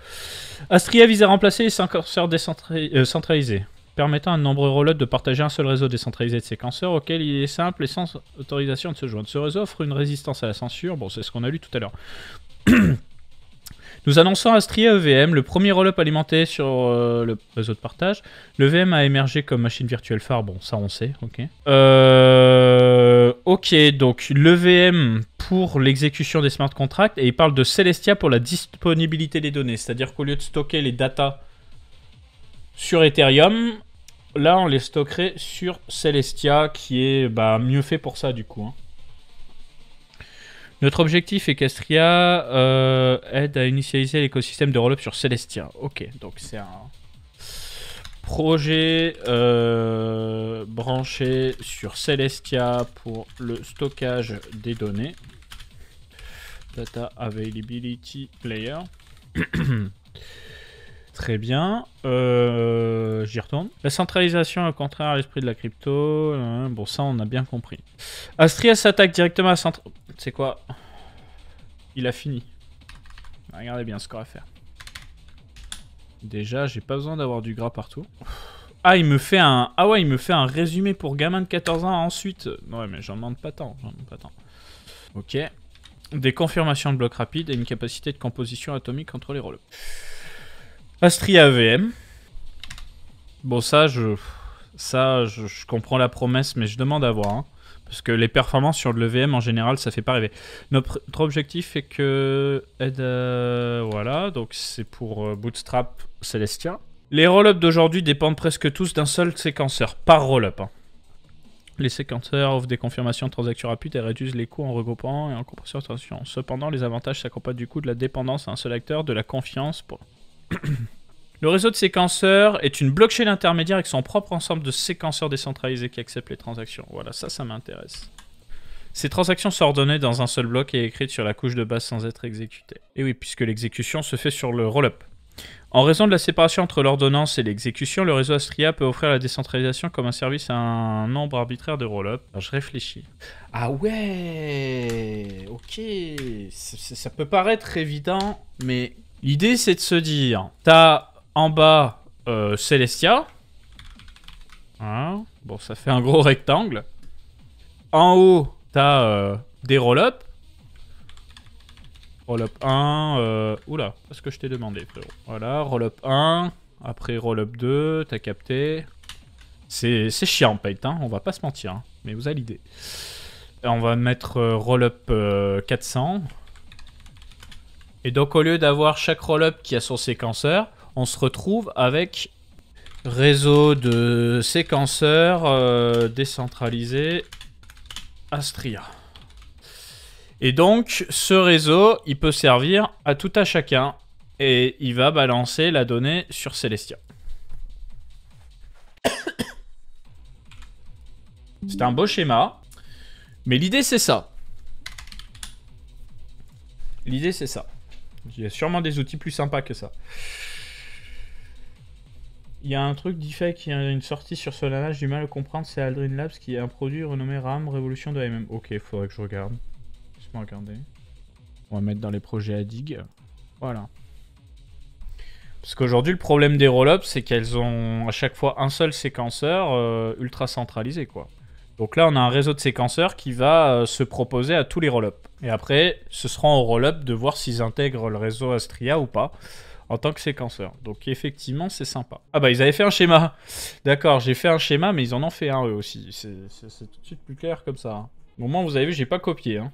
Astria vise à remplacer les séquenceurs décentralisés, euh, permettant à de nombreux rollups de partager un seul réseau décentralisé de séquenceurs auquel il est simple et sans autorisation de se joindre. Ce réseau offre une résistance à la censure. Bon, c'est ce qu'on a lu tout à l'heure. [clears throat] Nous annonçons Astria EVM, e le premier roll-up alimenté sur euh, le réseau de partage. Le e VM a émergé comme machine virtuelle phare, bon, ça on sait, ok. Euh, ok, donc l'EVM e pour l'exécution des smart contracts, et il parle de Celestia pour la disponibilité des données, c'est-à-dire qu'au lieu de stocker les datas sur Ethereum, là on les stockerait sur Celestia, qui est bah, mieux fait pour ça du coup. Hein. Notre objectif est qu'Astria euh, aide à initialiser l'écosystème de roll-up sur Celestia. Ok, donc c'est un projet euh, branché sur Celestia pour le stockage des données. Data Availability Player. [clears throat] Très bien. Euh, j'y retourne. La centralisation au contraire à l'esprit de la crypto. Hein, bon, ça, on a bien compris. Astria s'attaque directement à centre. C'est quoi Il a fini. Regardez bien ce qu'on va faire. Déjà, j'ai pas besoin d'avoir du gras partout. Ah, il me fait un... Ah ouais, il me fait un résumé pour gamin de 14 ans ensuite. Ouais, mais j'en demande pas tant. Ok. Des confirmations de blocs rapides et une capacité de composition atomique entre les rôles. Astria AVM Bon, ça, je, ça, je, comprends la promesse, mais je demande à voir. Hein. parce que les performances sur le l'EVM, en général, ça fait pas rêver. Notre, objectif est que... Eh ben, voilà, donc c'est pour euh, Bootstrap Celestia. Les roll-up d'aujourd'hui dépendent presque tous d'un seul séquenceur, par roll-up. Hein. Les séquenceurs offrent des confirmations de transactions rapides et réduisent les coûts en regroupant et en compressant la transactions. Cependant, les avantages s'accompagnent du coût de la dépendance à un seul acteur, de la confiance pour... [clears throat] Le réseau de séquenceurs est une blockchain intermédiaire avec son propre ensemble de séquenceurs décentralisés qui acceptent les transactions. Voilà, ça, ça m'intéresse. Ces transactions sont ordonnées dans un seul bloc et écrites sur la couche de base sans être exécutées. Et oui, puisque l'exécution se fait sur le roll-up. En raison de la séparation entre l'ordonnance et l'exécution, le réseau Astria peut offrir la décentralisation comme un service à un nombre arbitraire de roll-up. Je réfléchis. Ah ouais Ok ça, ça peut paraître évident, mais L'idée, c'est de se dire, t'as en bas euh, Celestia. Hein, bon, ça fait un gros rectangle. En haut, t'as euh, des roll-up. Roll-up 1. Euh... Oula, parce ce que je t'ai demandé, Voilà, roll-up 1. Après roll-up 2, t'as capté. C'est chiant, Pate, hein, on va pas se mentir. Hein, mais vous avez l'idée. On va mettre euh, roll-up 400. Euh, et donc au lieu d'avoir chaque roll-up qui a son séquenceur, on se retrouve avec réseau de séquenceurs euh, décentralisés Astria. Et donc ce réseau, il peut servir à tout à chacun et il va balancer la donnée sur Celestia. [coughs] C'est un beau schéma, mais l'idée c'est ça. L'idée c'est ça. Il y a sûrement des outils plus sympas que ça. Il y a un truc qu'il qui a une sortie sur Solana, j'ai du mal à comprendre, c'est Aldrin Labs qui a un produit renommé RAM Révolution de AMM. Ok, faudrait que je regarde. Laisse-moi regarder. On va mettre dans les projets à dig. Voilà. Parce qu'aujourd'hui, le problème des roll-ups, c'est qu'elles ont à chaque fois un seul séquenceur euh, ultra centralisé, quoi. Donc là, on a un réseau de séquenceurs qui va euh, se proposer à tous les roll-up. Et après, ce sera au roll-up de voir s'ils intègrent le réseau Astria ou pas en tant que séquenceur. Donc effectivement, c'est sympa. Ah bah ils avaient fait un schéma. D'accord, j'ai fait un schéma, mais ils en ont fait un eux aussi. C'est tout de suite plus clair comme ça. Hein. Au moins, vous avez vu, j'ai pas copié. Hein.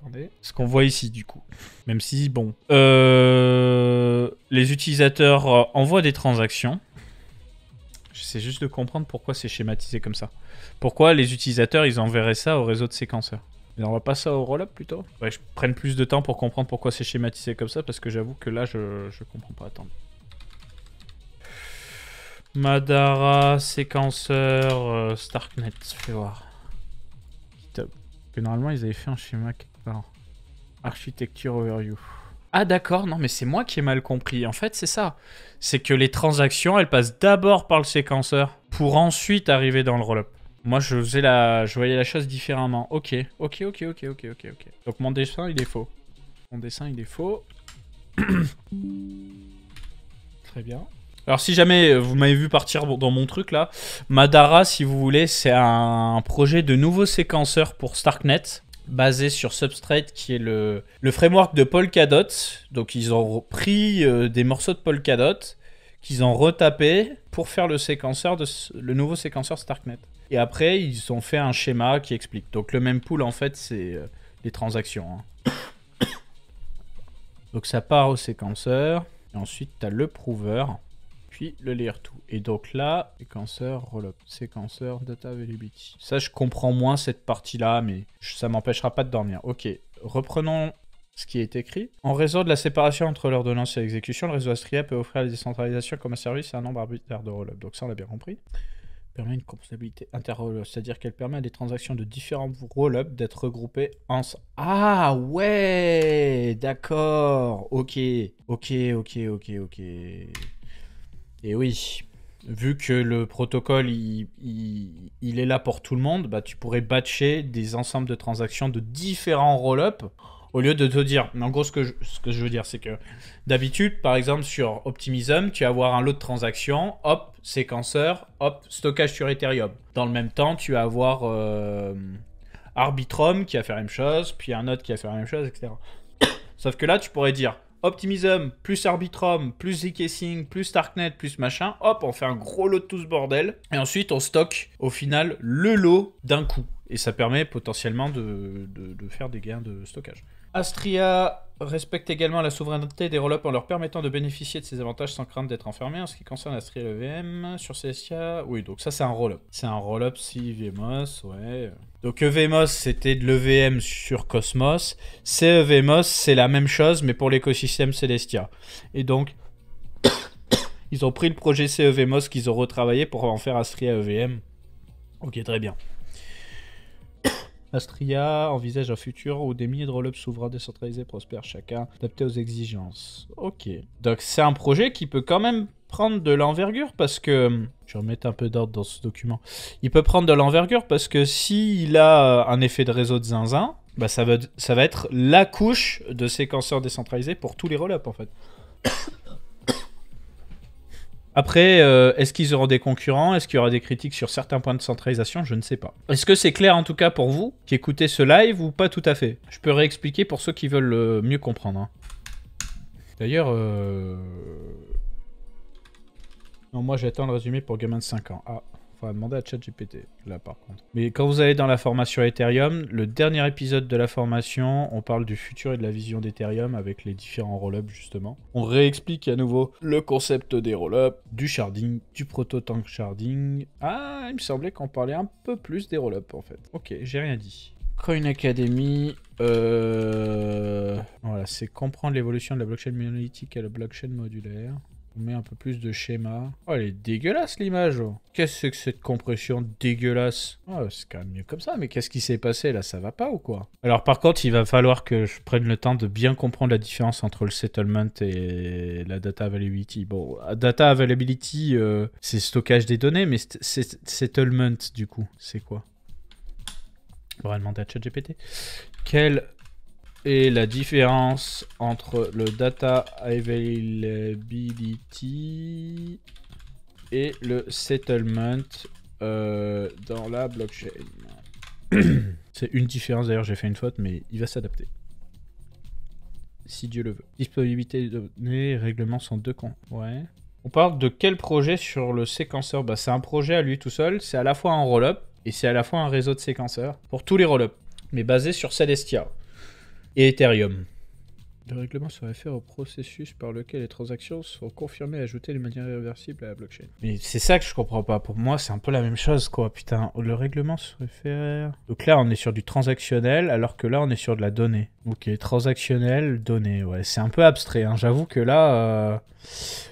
Attendez. Ce qu'on voit ici, du coup. Même si, bon. Euh, les utilisateurs euh, envoient des transactions. J'essaie juste de comprendre pourquoi c'est schématisé comme ça. Pourquoi les utilisateurs, ils enverraient ça au réseau de séquenceurs Ils n'envoient pas ça au roll-up plutôt Ouais, je prenne plus de temps pour comprendre pourquoi c'est schématisé comme ça, parce que j'avoue que là, je, comprends pas. Attends. Madara, séquenceur, Starknet, euh, Starknet, fais voir. GitHub. normalement, ils avaient fait un schéma quelque Architecture overview. Ah d'accord, non mais c'est moi qui ai mal compris. En fait, c'est ça. C'est que les transactions, elles passent d'abord par le séquenceur pour ensuite arriver dans le roll-up. Moi, je faisais la, je voyais la chose différemment. Ok, ok, ok, ok, ok, ok, ok. Donc mon dessin, il est faux. Mon dessin, il est faux. [coughs] Très bien. Alors si jamais vous m'avez vu partir dans mon truc là, Madara si vous voulez c'est un projet de nouveau séquenceur pour Starknet basé sur Substrate, qui est le, framework de Polkadot. Donc ils ont pris euh, des morceaux de Polkadot qu'ils ont retapé pour faire le séquenceur de le nouveau séquenceur Starknet. Et après, ils ont fait un schéma qui explique. Donc le même pool, en fait, c'est euh, les transactions. Hein. [coughs] Donc ça part au séquenceur. Et ensuite, tu as le prover puis le layer tout. Et donc là, séquenceur, roll-up, séquenceur, data availability. Ça, je comprends moins cette partie-là, mais ça m'empêchera pas de dormir. Ok, reprenons ce qui est écrit. En raison de la séparation entre l'ordonnance et l'exécution, le réseau Astria peut offrir la décentralisation comme un service à un nombre arbitraire de roll-up. Donc ça, on l'a bien compris. Permet une comptabilité inter roll c'est-à-dire qu'elle permet à des transactions de différents roll-up d'être regroupées ensemble. Ah ouais D'accord Ok, ok, ok, ok, ok. Et oui, vu que le protocole il, est là pour tout le monde, bah, tu pourrais batcher des ensembles de transactions de différents roll-up au lieu de te dire. Mais en gros, ce que je, ce que je veux dire, c'est que d'habitude, par exemple, sur Optimism, tu vas avoir un lot de transactions, hop, séquenceur, hop, stockage sur Ethereum. Dans le même temps, tu vas avoir euh, Arbitrum qui va faire la même chose, puis un autre qui va faire la même chose, etc. Sauf que là, tu pourrais dire Optimism, plus Arbitrum, plus zkSync, plus Starknet, plus machin, hop, on fait un gros lot de tout ce bordel. Et ensuite, on stocke au final le lot d'un coup. Et ça permet potentiellement de faire des gains de stockage. Astria respecte également la souveraineté des roll en leur permettant de bénéficier de ces avantages sans crainte d'être enfermés. En ce qui concerne le EVM, sur Celestia... oui, donc ça c'est un roll-up. C'est un roll-up si VMOS, ouais. Donc EVMOS, c'était de l'EVM sur Cosmos. CEVMOS, e c'est la même chose, mais pour l'écosystème Celestia. Et donc, [coughs] ils ont pris le projet CEVMOS qu'ils ont retravaillé pour en faire Astria EVM. Ok, très bien. Astria envisage un futur où des milliers de roll souverains décentralisés prospèrent chacun, adaptés aux exigences. Ok. Donc c'est un projet qui peut quand même prendre de l'envergure parce que je remets un peu d'ordre dans ce document. Il peut prendre de l'envergure parce que s'il a euh, un effet de réseau de zinzin, bah ça va ça être la couche de séquenceurs décentralisés pour tous les roll en fait. Après, euh, est-ce qu'ils auront des concurrents Est-ce qu'il y aura des critiques sur certains points de centralisation Je ne sais pas. Est-ce que c'est clair en tout cas pour vous qui écoutez ce live ou pas tout à fait Je peux réexpliquer pour ceux qui veulent mieux comprendre. Hein. D'ailleurs, euh, non, moi j'attends le résumé pour gamin de 5 ans. Ah faudra demander à ChatGPT, là par contre. Mais quand vous allez dans la formation Ethereum, le dernier épisode de la formation, on parle du futur et de la vision d'Ethereum avec les différents roll-ups justement. On réexplique à nouveau le concept des roll-ups, du sharding, du proto-tank sharding. Ah, il me semblait qu'on parlait un peu plus des roll-ups en fait. Ok, j'ai rien dit. Coin Academy, euh... voilà, c'est comprendre l'évolution de la blockchain monolithique à la blockchain modulaire. On met un peu plus de schéma. Oh, elle est dégueulasse l'image. Oh. Qu'est-ce que c'est que cette compression dégueulasse oh, C'est quand même mieux comme ça, mais qu'est-ce qui s'est passé là Ça va pas ou quoi Alors par contre, il va falloir que je prenne le temps de bien comprendre la différence entre le settlement et la data availability. Bon, data availability, euh, c'est stockage des données, mais settlement du coup, c'est quoi on va demander à ChatGPT. Quel et la différence entre le data availability et le settlement euh, dans la blockchain. [coughs] C'est une différence d'ailleurs, j'ai fait une faute, mais il va s'adapter. Si Dieu le veut. Disponibilité de données, règlement sont deux cons. Ouais. On parle de quel projet sur le séquenceur bah, C'est un projet à lui tout seul, c'est à la fois un roll-up et c'est à la fois un réseau de séquenceurs pour tous les roll-up, mais basé sur Celestia et Ethereum. Le règlement se réfère au processus par lequel les transactions sont confirmées et ajoutées de manière irréversible à la blockchain. Mais c'est ça que je comprends pas. Pour moi, c'est un peu la même chose, quoi. Putain, le règlement se réfère. Donc là, on est sur du transactionnel, alors que là, on est sur de la donnée. Ok, transactionnel, donnée. Ouais, c'est un peu abstrait. Hein. J'avoue que là. Euh...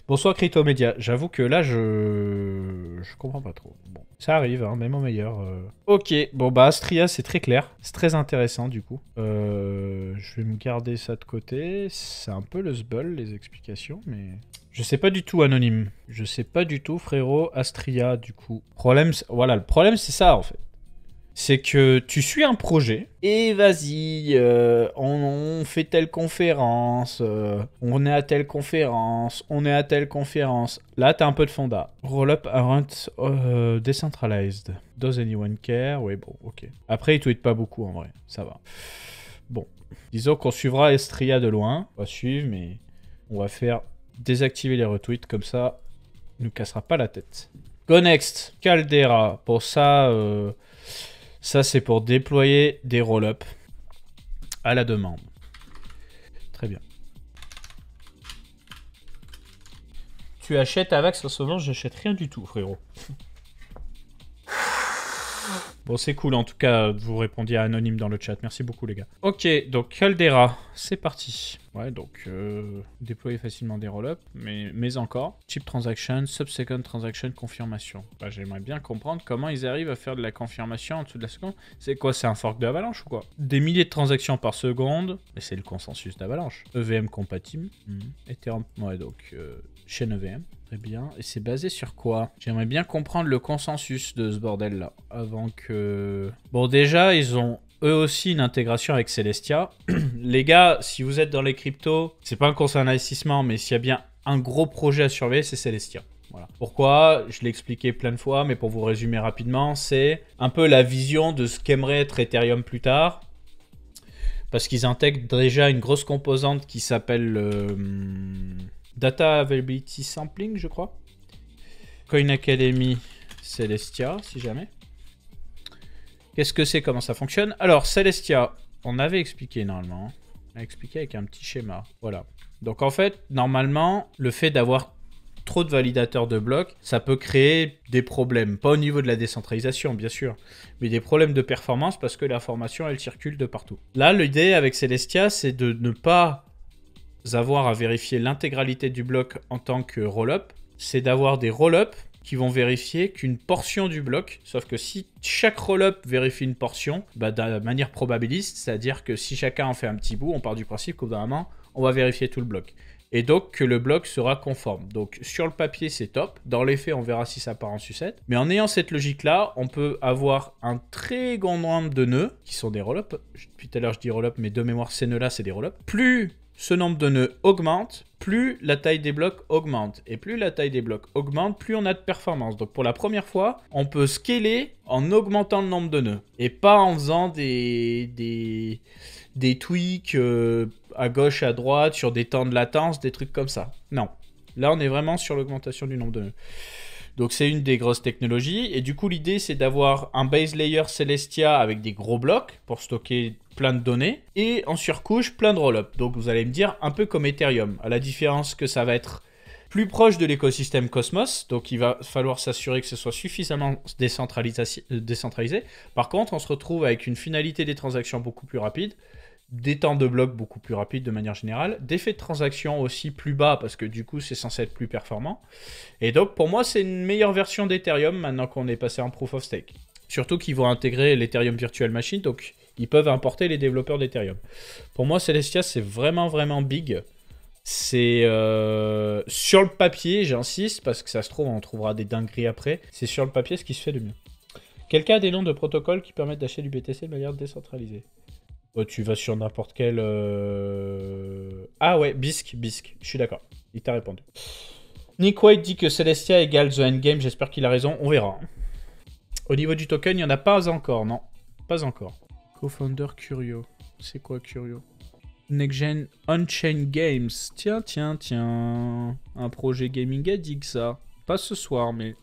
Bonsoir, Crypto J'avoue que là, je. Je comprends pas trop. Bon. Ça arrive, hein, même au meilleur. Euh. Ok, bon bah Astria c'est très clair, c'est très intéressant du coup. Euh, je vais me garder ça de côté. C'est un peu le sbul les explications, mais je sais pas du tout anonyme. Je sais pas du tout frérot Astria du coup. Problème, voilà le problème c'est ça en fait c'est que tu suis un projet et vas-y, euh, on, fait telle conférence, euh, on est à telle conférence, on est à telle conférence. Là, t'as un peu de fonda. Roll-up aren't euh, decentralized. Does anyone care? Oui, bon, ok. Après, ils tweetent pas beaucoup en vrai, ça va. Bon, disons qu'on suivra Estria de loin. On va suivre, mais on va faire désactiver les retweets, comme ça, il nous cassera pas la tête. Go next, Caldera. Pour ça, ça, c'est pour déployer des roll-up à la demande. Très bien. Tu achètes Avax en ce moment, j'achète rien du tout, frérot. Bon, c'est cool en tout cas, vous répondiez à Anonyme dans le chat. Merci beaucoup, les gars. Ok, donc Caldera, c'est parti. Ouais, donc euh, déployer facilement des roll-up, mais, mais encore. Chip transaction, subsecond transaction, confirmation. Bah, J'aimerais bien comprendre comment ils arrivent à faire de la confirmation en dessous de la seconde. C'est quoi C'est un fork d'Avalanche ou quoi Des milliers de transactions par seconde, c'est le consensus d'Avalanche. EVM compatible, hmm. Ethereum, ouais, donc euh, chaîne EVM bien. Et c'est basé sur quoi J'aimerais bien comprendre le consensus de ce bordel-là. Avant que... Bon, déjà, ils ont eux aussi une intégration avec Celestia. [clears throat] les gars, si vous êtes dans les cryptos, c'est pas un conseil d'investissement, mais s'il y a bien un gros projet à surveiller, c'est Celestia. Voilà. Pourquoi Je l'ai expliqué plein de fois, mais pour vous résumer rapidement, c'est un peu la vision de ce qu'aimerait être Ethereum plus tard. Parce qu'ils intègrent déjà une grosse composante qui s'appelle... Euh, Data Availability Sampling, je crois. Coin Academy Celestia, si jamais. Qu'est-ce que c'est Comment ça fonctionne Alors, Celestia, on avait expliqué normalement. On a expliqué avec un petit schéma. Voilà. Donc en fait, normalement, le fait d'avoir trop de validateurs de blocs, ça peut créer des problèmes. Pas au niveau de la décentralisation, bien sûr, mais des problèmes de performance parce que l'information, elle circule de partout. Là, l'idée avec Celestia, c'est de ne pas avoir à vérifier l'intégralité du bloc en tant que roll-up, c'est d'avoir des roll-up qui vont vérifier qu'une portion du bloc, sauf que si chaque roll-up vérifie une portion, bah, de manière probabiliste, c'est-à-dire que si chacun en fait un petit bout, on part du principe qu'au bout d'un moment, on va vérifier tout le bloc et donc que le bloc sera conforme. Donc sur le papier, c'est top. Dans les faits, on verra si ça part en sucette. Mais en ayant cette logique-là, on peut avoir un très grand nombre de nœuds qui sont des roll-up. Depuis tout à l'heure, je dis roll-up, mais de mémoire, ces nœuds-là, c'est des roll Plus ce nombre de nœuds augmente, plus la taille des blocs augmente. Et plus la taille des blocs augmente, plus on a de performance. Donc pour la première fois, on peut scaler en augmentant le nombre de nœuds. Et pas en faisant des, des, tweaks euh, à gauche, à droite, sur des temps de latence, des trucs comme ça. Non. Là, on est vraiment sur l'augmentation du nombre de nœuds. Donc c'est une des grosses technologies. Et du coup, l'idée, c'est d'avoir un base layer Celestia avec des gros blocs pour stocker plein de données, et en surcouche, plein de roll-up. Donc vous allez me dire, un peu comme Ethereum, à la différence que ça va être plus proche de l'écosystème Cosmos, donc il va falloir s'assurer que ce soit suffisamment décentralisé. Par contre, on se retrouve avec une finalité des transactions beaucoup plus rapide, des temps de bloc beaucoup plus rapides de manière générale, des faits de transaction aussi plus bas, parce que du coup c'est censé être plus performant. Et donc pour moi c'est une meilleure version d'Ethereum maintenant qu'on est passé en Proof of Stake. Surtout qu'ils vont intégrer l'Ethereum Virtual Machine, donc ils peuvent importer les développeurs d'Ethereum. Pour moi, Celestia, c'est vraiment, vraiment big. C'est euh, sur le papier, j'insiste, parce que ça se trouve, on trouvera des dingueries après. C'est sur le papier ce qui se fait de mieux. Quelqu'un a des noms de protocoles qui permettent d'acheter du BTC de manière décentralisée oh, Tu vas sur n'importe quel. Euh, ah ouais, BISC, BISC, je suis d'accord. Il t'a répondu. Nick White dit que Celestia égale The Endgame, j'espère qu'il a raison, on verra. Au niveau du token, il n'y en a pas encore, non Pas encore. Co-founder Curio. C'est quoi Curio Next Gen Unchained Games. Tiens, tiens, tiens. Un projet gaming addict, ça. Pas ce soir, mais.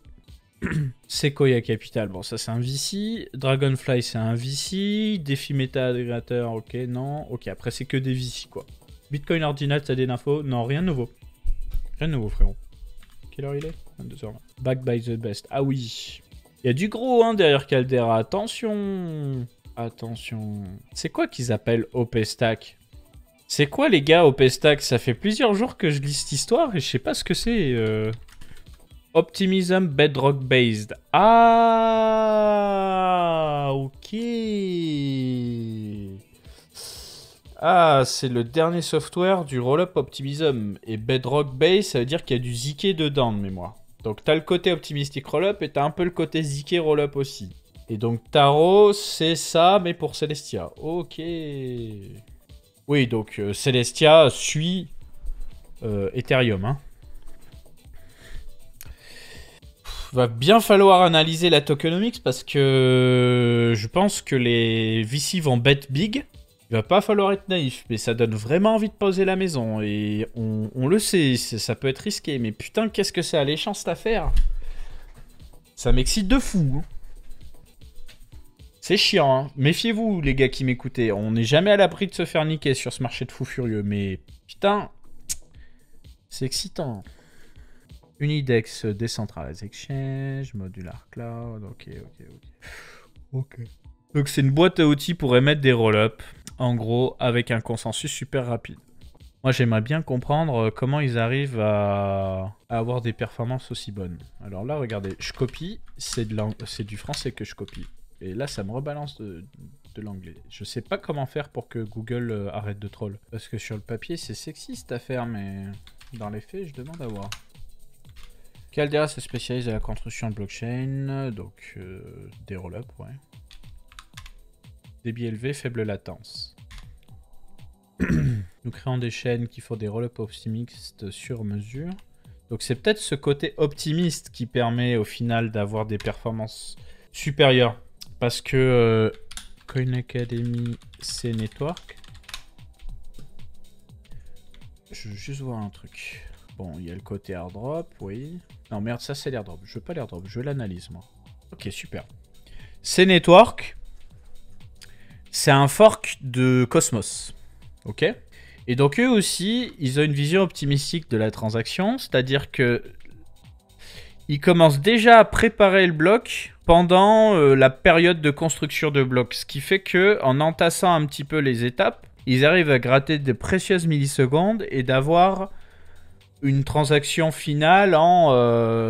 [clears throat] Sequoia Capital, bon, ça c'est un VC. Dragonfly, c'est un VC. Défi Meta Agrégateur, ok, non. Ok, après, c'est que des VC, quoi. Bitcoin Ordinal, t'as des infos Non, rien de nouveau. Rien de nouveau, frérot. Quelle heure il est 22 h Back by the best. Ah oui. Il y a du gros hein, derrière Caldera, attention attention. C'est quoi qu'ils appellent stack C'est quoi les gars stack Ça fait plusieurs jours que je lis cette histoire et je sais pas ce que c'est. Euh. Optimism Bedrock Based. Ah Ok ah, c'est le dernier software du Rollup Optimism. Et Bedrock Base, ça veut dire qu'il y a du ziké dedans de mémoire. Donc t'as le côté optimistique Rollup et t'as un peu le côté ziké Rollup aussi. Et donc Taro, c'est ça, mais pour Celestia. Ok. Oui, donc euh, Celestia suit euh, Ethereum. Hein. Va bien falloir analyser la tokenomics parce que euh, je pense que les VC vont bet big. Il va pas falloir être naïf, mais ça donne vraiment envie de poser la maison. Et on, le sait, ça peut être risqué, mais putain, qu'est-ce que c'est alléchant cette d'affaire Ça m'excite de fou! Hein. C'est chiant, hein. Méfiez-vous, les gars qui m'écoutez. On n'est jamais à l'abri de se faire niquer sur ce marché de fous furieux, mais putain, c'est excitant. Unidex Decentralized Exchange, Modular Cloud, ok, ok, ok. Ok. Donc c'est une boîte à outils pour émettre des roll-up, en gros, avec un consensus super rapide. Moi j'aimerais bien comprendre euh, comment ils arrivent à... avoir des performances aussi bonnes. Alors là, regardez, je copie, c'est de du français que je copie. Et là, ça me rebalance de, l'anglais. Je sais pas comment faire pour que Google euh, arrête de troll. Parce que sur le papier, c'est sexiste à faire, mais dans les faits, je demande à voir. Caldera se spécialise à la construction de blockchain, donc euh, des roll-up, ouais. Débit élevé, faible latence. [clears throat] Nous créons des chaînes qui font des roll-up optimistes sur mesure. Donc c'est peut-être ce côté optimiste qui permet au final d'avoir des performances supérieures. Parce que euh, Coin Academy, c'est Network. Je veux juste voir un truc. Bon, il y a le côté airdrop, oui. Non, merde, ça c'est l'airdrop. Je veux pas l'airdrop, je veux l'analyse, moi. Ok, super. C'est Network. C'est un fork de Cosmos. Ok Et donc, eux aussi, ils ont une vision optimistique de la transaction. C'est-à-dire que. Ils commencent déjà à préparer le bloc pendant euh, la période de construction de blocs. Ce qui fait que, en entassant un petit peu les étapes, ils arrivent à gratter de précieuses millisecondes et d'avoir une transaction finale en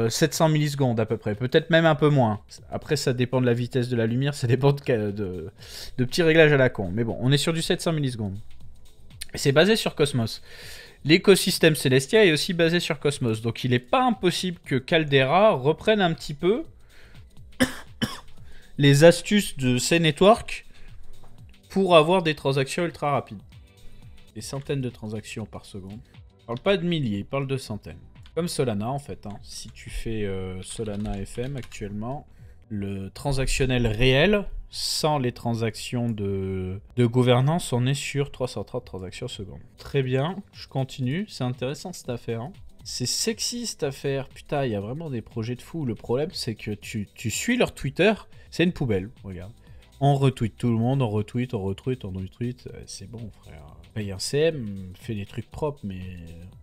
700 euh, millisecondes à peu près, peut-être même un peu moins. Après, ça dépend de la vitesse de la lumière, ça dépend de, petits réglages à la con. Mais bon, on est sur du 700 millisecondes. C'est basé sur Cosmos. L'écosystème Celestia est aussi basé sur Cosmos, donc il n'est pas impossible que Caldera reprenne un petit peu [coughs] les astuces de ces networks pour avoir des transactions ultra rapides. Des centaines de transactions par seconde. parle pas de milliers, parle de centaines. Comme Solana en fait. Hein. Si tu fais euh, Solana FM actuellement, le transactionnel réel, sans les transactions de, de, gouvernance, on est sur 330 transactions seconde. Très bien, je continue. C'est intéressant cette affaire. Hein. C'est sexiste à faire. Putain, il y a vraiment des projets de fous. Le problème, c'est que tu, suis leur Twitter, c'est une poubelle. Regarde. On retweet tout le monde, on retweet, on retweet, on retweet. Euh, c'est bon, frère. Paye un CM, fais des trucs propres, mais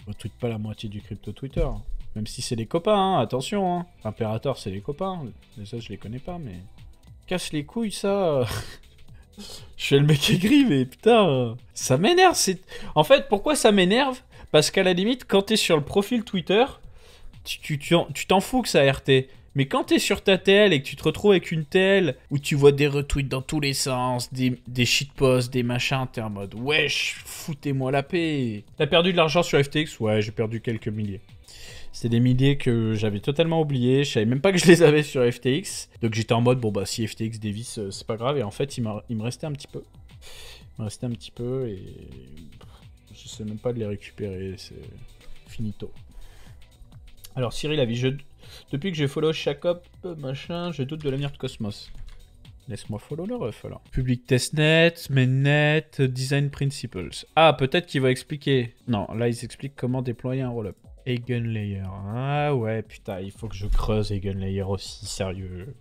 retweet pas la moitié du crypto Twitter. Hein. Même si c'est des copains, hein, attention. Hein. c'est des copains. Les hein. autres, je les connais pas, mais. Casse les couilles, ça. [laughs] je suis le mec gris, mais putain. Ça m'énerve. En fait, pourquoi ça m'énerve parce qu'à la limite, quand tu es sur le profil Twitter, tu t'en fous que ça RT. Mais quand t'es sur ta TL et que tu te retrouves avec une telle où tu vois des retweets dans tous les sens, des, des shitposts, des machins, t'es en mode wesh, foutez-moi la paix. T'as perdu de l'argent sur FTX Ouais, j'ai perdu quelques milliers. C'était des milliers que j'avais totalement oubliés, je savais même pas que je les avais sur FTX. Donc j'étais en mode bon bah si FTX dévisse, euh, c'est pas grave. Et en fait, il me restait un petit peu. Il me restait un petit peu et sais même pas de les récupérer, c'est finito. Alors Cyril a je... depuis que j'ai follow Jacob, machin, je doute de l'avenir de Cosmos. Laisse-moi follow le ref alors. Public testnet, net, design principles. Ah, peut-être qu'il va expliquer. Non, là il s'explique comment déployer un roll-up. Eigenlayer. Ah ouais, putain, il faut que je creuse Eigenlayer aussi, sérieux.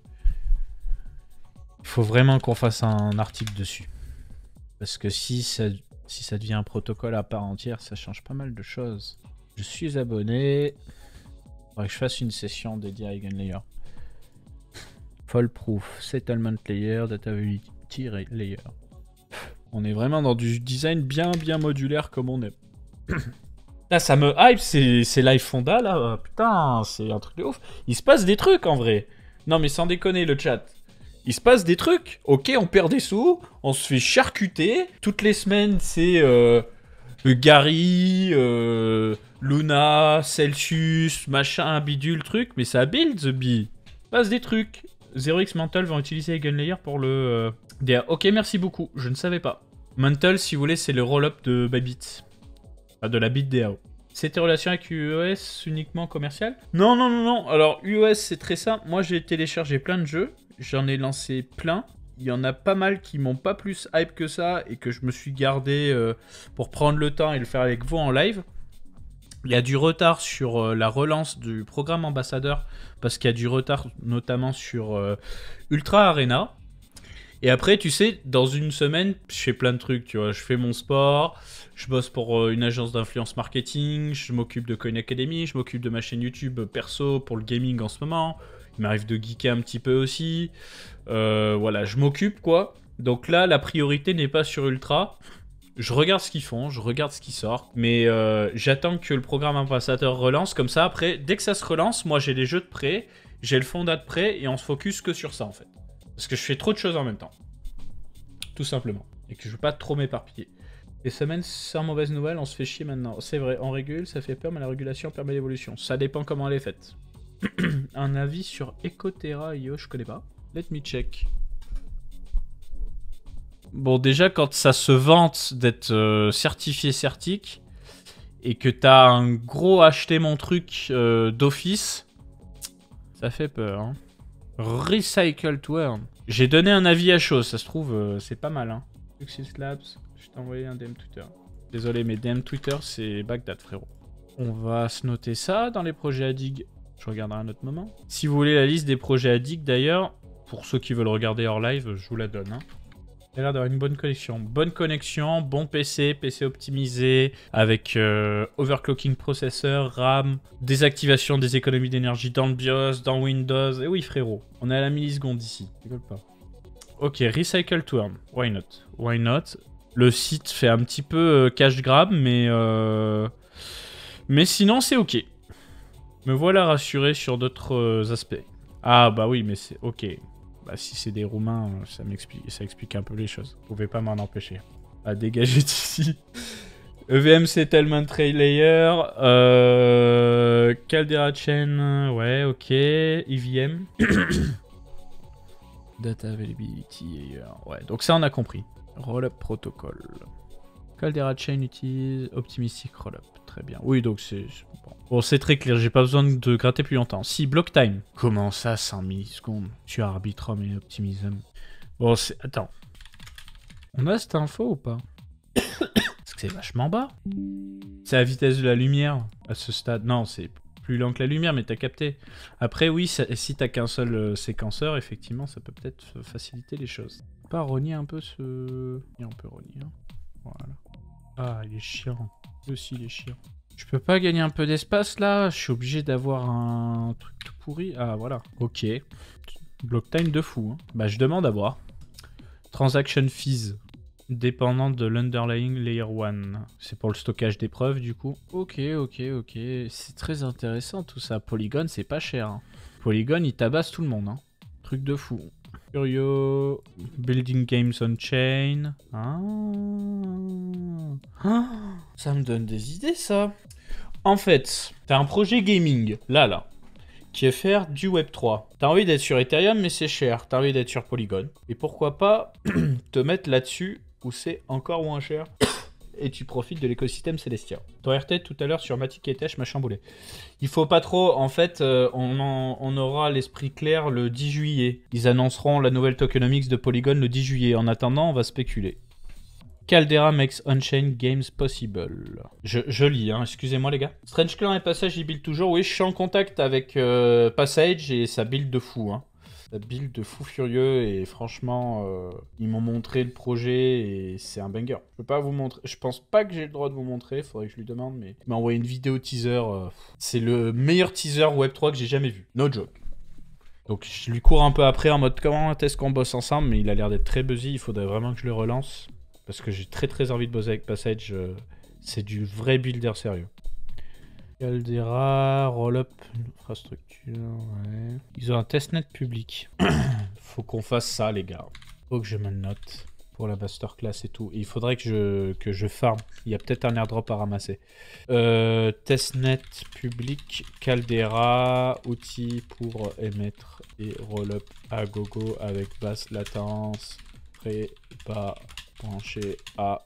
Il faut vraiment qu'on fasse un article dessus. Parce que si ça si ça devient un protocole à part entière, ça change pas mal de choses. Je suis abonné. Faudrait que je fasse une session dédiée à Layer. proof Settlement Layer, Data Layer. On est vraiment dans du design bien bien modulaire comme on est. [coughs] Là, ça me hype, c'est live Fonda là, putain, c'est un truc de ouf. Il se passe des trucs en vrai. Non mais sans déconner le chat il se passe des trucs. Ok, on perd des sous, on se fait charcuter. Toutes les semaines, c'est euh, euh, Gary, euh, Luna, Celsius, machin, bidule, truc. Mais ça build, The Bee. Passe des trucs. 0x Mental vont utiliser Gunlayer pour le... Ok, merci beaucoup. Je ne savais pas. Mental, si vous voulez, c'est le roll-up de Babit. de la bit DAO. C'était relation relations avec UES uniquement commercial Non, non, non, non. Alors, UES, c'est très simple. Moi, j'ai téléchargé plein de jeux. J'en ai lancé plein. Il y en a pas mal qui m'ont pas plus hype que ça et que je me suis gardé euh, pour prendre le temps et le faire avec vous en live. Il y a du retard sur euh, la relance du programme ambassadeur parce qu'il y a du retard notamment sur euh, Ultra Arena. Et après, tu sais, dans une semaine, je fais plein de trucs, tu vois. Je fais mon sport, je bosse pour une agence d'influence marketing, je m'occupe de Coin Academy, je m'occupe de ma chaîne YouTube perso pour le gaming en ce moment. Il m'arrive de geeker un petit peu aussi. Euh, voilà, je m'occupe quoi. Donc là, la priorité n'est pas sur Ultra. Je regarde ce qu'ils font, je regarde ce qui sort, mais euh, j'attends que le programme ambassadeur relance. Comme ça, après, dès que ça se relance, moi j'ai les jeux de prêt. j'ai le fondat de prêt et on se focus que sur ça en fait. Parce que je fais trop de choses en même temps. Tout simplement. Et que je veux pas trop m'éparpiller. Les semaines sans mauvaise nouvelle, on se fait chier maintenant. C'est vrai, on régule, ça fait peur, mais la régulation permet l'évolution. Ça dépend comment elle est faite. [clears throat] un avis sur yo, je connais pas. Let me check. Bon, déjà, quand ça se vante d'être euh, certifié certique et que t'as un gros acheté mon truc euh, d'office, ça fait peur. Hein. Recycle to earn. J'ai donné un avis à chose, ça se trouve, euh, c'est pas mal. Hein. Labs, je t'ai envoyé un DM Twitter. Désolé, mais DM Twitter, c'est Bagdad, frérot. On va se noter ça dans les projets à digue je regarderai à un autre moment. Si vous voulez la liste des projets addicts d'ailleurs, pour ceux qui veulent regarder hors live, je vous la donne. Hein. a l'air d'avoir une bonne connexion. Bonne connexion, bon PC, PC optimisé, avec euh, overclocking processeur, RAM, désactivation des économies d'énergie dans le BIOS, dans Windows. Et oui, frérot, on est à la milliseconde ici. Rigole pas. Ok, Recycle to Why not Why not Le site fait un petit peu euh, cache grab, mais, euh, mais sinon, c'est ok. Me voilà rassuré sur d'autres euh, aspects. Ah bah oui, mais c'est... Ok. Bah si c'est des Roumains, euh, ça m'explique, ça explique un peu les choses. Vous pouvez pas m'en empêcher. À dégager d'ici. [laughs] EVM Settlement Trail Layer. Euh, Caldera Chain. Ouais, ok. EVM. [coughs] Data Availability Layer. Ouais, donc ça on a compris. Rollup Protocol. Caldera Chain utilise Optimistic Rollup. Très bien. Oui, donc c'est... Bon, c'est très clair, j'ai pas besoin de gratter plus longtemps. Si, block time. Comment ça, 5 millisecondes Tu Arbitrum et Optimism. Bon, c'est... Attends. On a cette info ou pas Parce que c'est vachement bas. C'est la vitesse de la lumière à ce stade. Non, c'est plus lent que la lumière, mais t'as capté. Après, oui, si t'as qu'un seul euh, séquenceur, effectivement, ça peut peut-être faciliter les choses. Pas renier un peu ce... Et on peut renier. Hein. Voilà. Ah, il est chiant aussi, les Je peux pas gagner un peu d'espace là Je suis obligé d'avoir un truc pourri. Ah voilà, ok. Block time de fou. Hein. Bah je demande à voir. Transaction fees. Dépendant de l'underlying layer 1. C'est pour le stockage des preuves du coup. Ok, ok, ok. C'est très intéressant tout ça. Polygon c'est pas cher. Hein. Polygon il tabasse tout le monde. Hein. Truc de fou. Curio, Building Games on Chain. Ah. [gasps] Ça me donne des idées, ça. En fait, t'as un projet gaming, là, là, qui est faire du Web 3. T'as envie d'être sur Ethereum, mais c'est cher. T'as envie d'être sur Polygon. Et pourquoi pas [clears throat] te mettre là-dessus où c'est encore moins cher et tu profites de l'écosystème Célestia. Ton RT tout à l'heure sur Matic et Tesh m'a chamboulé. Il faut pas trop, en fait, euh, on, on, aura l'esprit clair le 10 juillet. Ils annonceront la nouvelle tokenomics de Polygon le 10 juillet. En attendant, on va spéculer. Caldera makes Unchained games possible. Je, lis, hein. excusez-moi les gars. Strange Clan et Passage, ils build toujours. Oui, je suis en contact avec euh, Passage et ça build de fou. Hein la build de fou furieux et franchement, euh, ils m'ont montré le projet et c'est un banger. Je peux pas vous montrer, je pense pas que j'ai le droit de vous montrer, faudrait que je lui demande, mais il m'a envoyé une vidéo teaser. Euh, c'est le meilleur teaser Web3 que j'ai jamais vu. No joke. Donc je lui cours un peu après en mode comment est-ce qu'on bosse ensemble, mais il a l'air d'être très busy, il faudrait vraiment que je le relance. Parce que j'ai très très envie de bosser avec Passage. Euh, c'est du vrai builder sérieux. Caldera, roll-up, infrastructure, ouais. Ils ont un testnet public. [coughs] Faut qu'on fasse ça, les gars. Faut que je me note pour la masterclass et tout. il faudrait que je, que je farm. Il y a peut-être un airdrop à ramasser. Euh, testnet public, Caldera, outils pour émettre et roll-up à gogo avec basse latence. Prêt, bas, branché à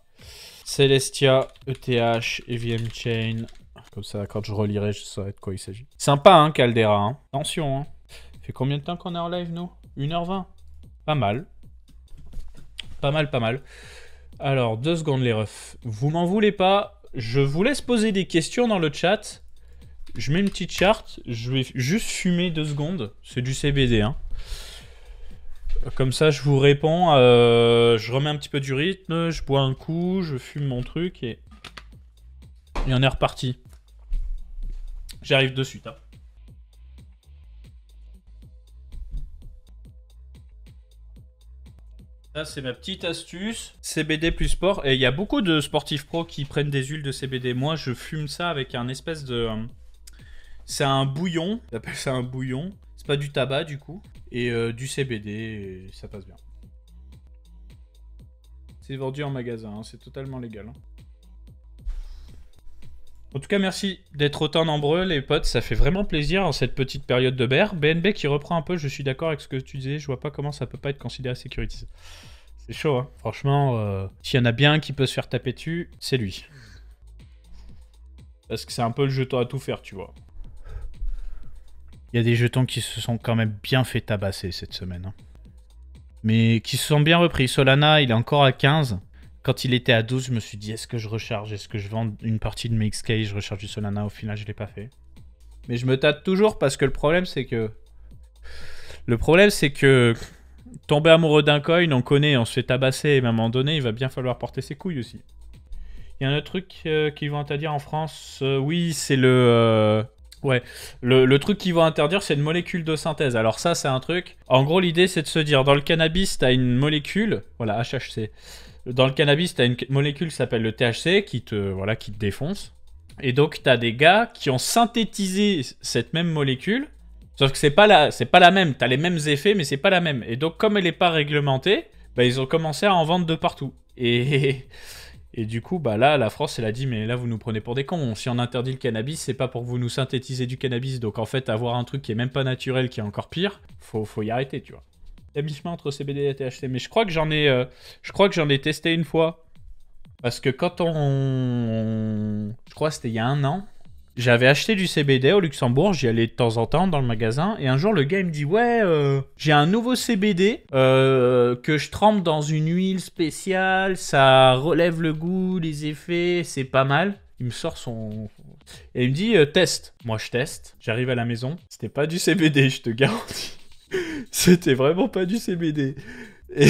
Celestia, ETH, EVM Chain, comme ça, quand je relirai, je saurai de quoi il s'agit. Sympa, hein, Caldera. Hein Attention, hein. Fait combien de temps qu'on est en live, nous 1h20. Pas mal. Pas mal, pas mal. Alors, deux secondes, les refs. Vous m'en voulez pas. Je vous laisse poser des questions dans le chat. Je mets une petite charte. Je vais juste fumer deux secondes. C'est du CBD, hein. Comme ça, je vous réponds. Euh, je remets un petit peu du rythme. Je bois un coup. Je fume mon truc et... Et on est reparti. J'arrive de suite. Hein. Ça, c'est ma petite astuce. CBD plus sport. Et il y a beaucoup de sportifs pro qui prennent des huiles de CBD. Moi, je fume ça avec un espèce de. Euh, c'est un bouillon. J'appelle ça un bouillon. C'est pas du tabac, du coup. Et euh, du CBD, ça passe bien. C'est vendu en magasin, hein. c'est totalement légal. Hein. En tout cas, merci d'être autant nombreux, les potes. Ça fait vraiment plaisir en cette petite période de BR. BNB qui reprend un peu, je suis d'accord avec ce que tu disais. Je vois pas comment ça peut pas être considéré sécurisé. C'est chaud, hein. Franchement, euh, s'il y en a bien qui peut se faire taper dessus, c'est lui. Parce que c'est un peu le jeton à tout faire, tu vois. Il y a des jetons qui se sont quand même bien fait tabasser cette semaine. Hein. Mais qui se sont bien repris. Solana, il est encore à 15 quand il était à 12, je me suis dit est-ce que je recharge Est-ce que je vends une partie de mes XK Je recharge du Solana. Au final, je ne l'ai pas fait. Mais je me tâte toujours parce que le problème, c'est que. Le problème, c'est que tomber amoureux d'un coin, on connaît, on se fait tabasser. Et à un moment donné, il va bien falloir porter ses couilles aussi. Il y a un autre truc qui euh, qu'ils vont interdire en France. Euh, oui, c'est le. Euh, ouais. Le, le truc qu'ils vont interdire, c'est une molécule de synthèse. Alors, ça, c'est un truc. En gros, l'idée, c'est de se dire dans le cannabis, tu as une molécule. Voilà, HHC. Dans le cannabis, tu as une molécule qui s'appelle le THC qui te, voilà, qui te défonce. Et donc, tu as des gars qui ont synthétisé cette même molécule, sauf que c'est pas la, c'est pas la même. Tu as les mêmes effets, mais c'est pas la même. Et donc, comme elle n'est pas réglementée, bah, ils ont commencé à en vendre de partout. Et, [laughs] et du coup, bah là, la France, elle a dit, mais là, vous nous prenez pour des cons. Si on interdit le cannabis, c'est pas pour vous nous synthétiser du cannabis. Donc, en fait, avoir un truc qui est même pas naturel, qui est encore pire, faut, faut y arrêter, tu vois à entre CBD et THC. Mais je crois que j'en ai, euh, ai testé une fois. Parce que quand on. Je crois que c'était il y a un an. J'avais acheté du CBD au Luxembourg, j'y allais de temps en temps dans le magasin, et un jour le gars il me dit Ouais, euh, j'ai un nouveau CBD euh, que je trempe dans une huile spéciale, ça relève le goût, les effets, c'est pas mal. Il me sort son. Et il me dit Teste. Moi je teste, j'arrive à la maison, c'était pas du CBD, je te garantis c'était vraiment pas du CBD. [laughs]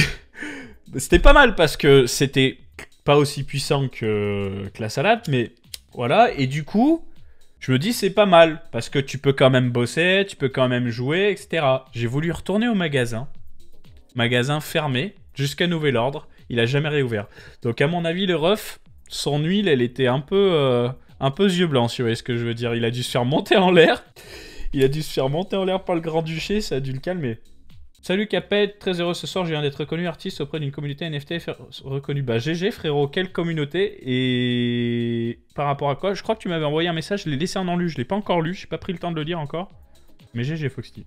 c'était pas mal parce que c'était pas aussi puissant que, la salade, mais voilà. Et du coup, je me dis c'est pas mal parce que tu peux quand même bosser, tu peux quand même jouer, etc. J'ai voulu retourner au magasin, magasin fermé jusqu'à nouvel ordre. Il a jamais réouvert. Donc à mon avis, le ref, son huile, elle était un peu, euh, un peu yeux blanc. si vous voyez ce que je veux dire. Il a dû se faire monter en l'air. Il a dû se faire monter en l'air par le Grand-Duché, ça a dû le calmer. Salut Capet, très heureux ce soir, je viens d'être reconnu artiste auprès d'une communauté NFT reconnue. Bah GG frérot, quelle communauté Et par rapport à quoi Je crois que tu m'avais envoyé un message, je l'ai laissé en enlu, je l'ai pas encore lu, j'ai pas pris le temps de le lire encore. Mais GG Foxy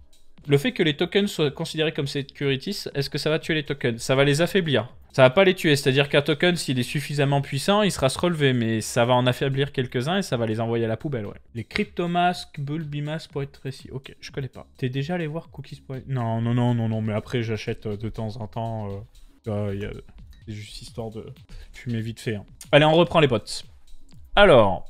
le fait que les tokens soient considérés comme securities, est-ce que ça va tuer les tokens Ça va les affaiblir. Ça va pas les tuer, c'est-à-dire qu'un token, s'il est suffisamment puissant, il sera se relever, mais ça va en affaiblir quelques-uns et ça va les envoyer à la poubelle, ouais. Les cryptomasques, bulbimas pour être précis. Ok, je connais pas. T'es déjà allé voir cookies Point Non, non, non, non, non, mais après j'achète euh, de temps en temps. Euh, bah, C'est juste histoire de fumer vite fait. Hein. Allez, on reprend les potes. Alors,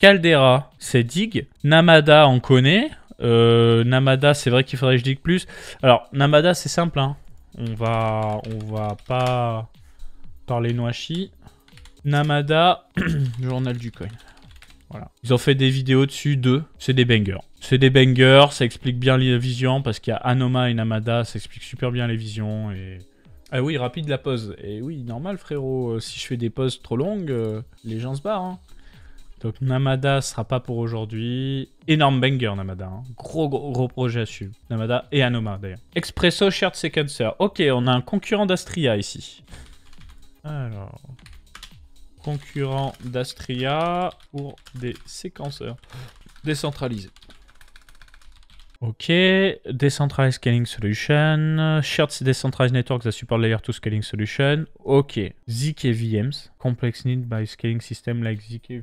Caldera, c'est Dig. Namada, on connaît. Euh, Namada, c'est vrai qu'il faudrait que je dise plus. Alors, Namada, c'est simple. Hein. On va on va pas parler noachi. Namada, [clears throat] journal du coin. Voilà. Ils ont fait des vidéos dessus, deux. C'est des bangers. C'est des bangers, ça explique bien les visions, parce qu'il y a Anoma et Namada, ça explique super bien les visions. Et... Ah oui, rapide la pause. Et oui, normal frérot, euh, si je fais des pauses trop longues, euh, les gens se barrent. Hein. Donc Namada sera pas pour aujourd'hui. Énorme banger Namada. Hein. Gros, gros, projet à suivre. Namada et Anoma d'ailleurs. Expresso Shared Sequencer. Ok, on a un concurrent d'Astria ici. Alors. Concurrent d'Astria pour des séquenceurs décentralisés. Ok, Decentralized Scaling Solution, Shared Decentralized Networks that support Layer 2 Scaling Solution. Ok, ZK VMs, Complex Need by Scaling System like ZK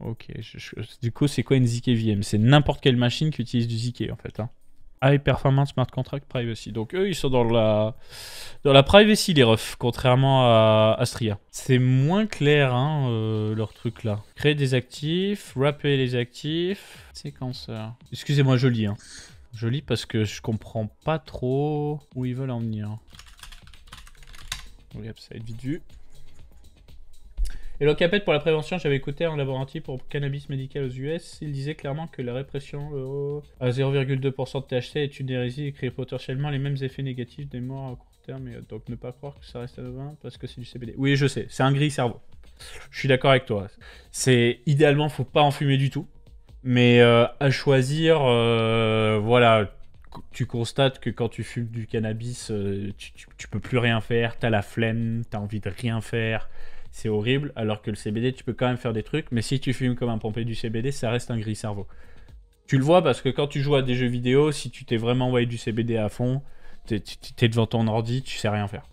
Ok, du coup, c'est quoi une ZK VM C'est n'importe quelle machine qui utilise du ZK en fait. Hein. High Performance Smart Contract Privacy. Donc eux, ils sont dans la, dans la privacy, les refs, contrairement à Astria. C'est moins clair, hein, euh, leur truc là. Créer des actifs, rappeler les actifs, séquenceur. Excusez-moi, je lis. Hein. Je lis parce que je comprends pas trop où ils veulent en venir. Oui, ça va être vite vu. Et Locapet pour la prévention, j'avais écouté un laboratoire pour cannabis médical aux US. Il disait clairement que la répression euh, à 0,2% de THC est une hérésie et crée potentiellement les mêmes effets négatifs des morts à court terme. Et, euh, donc ne pas croire que ça reste à 20 parce que c'est du CBD. Oui, je sais, c'est un gris cerveau. Je suis d'accord avec toi. C'est idéalement, faut pas en fumer du tout. Mais euh, à choisir, voilà, tu constates que quand tu fumes du cannabis, tu, ne peux plus rien faire, tu as la flemme, tu as envie de rien faire c'est horrible. Alors que le CBD, tu peux quand même faire des trucs. Mais si tu fumes comme un pompé du CBD, ça reste un gris cerveau. Tu le vois parce que quand tu joues à des jeux vidéo, si tu t'es vraiment envoyé du CBD à fond, t'es devant ton ordi, tu sais rien faire.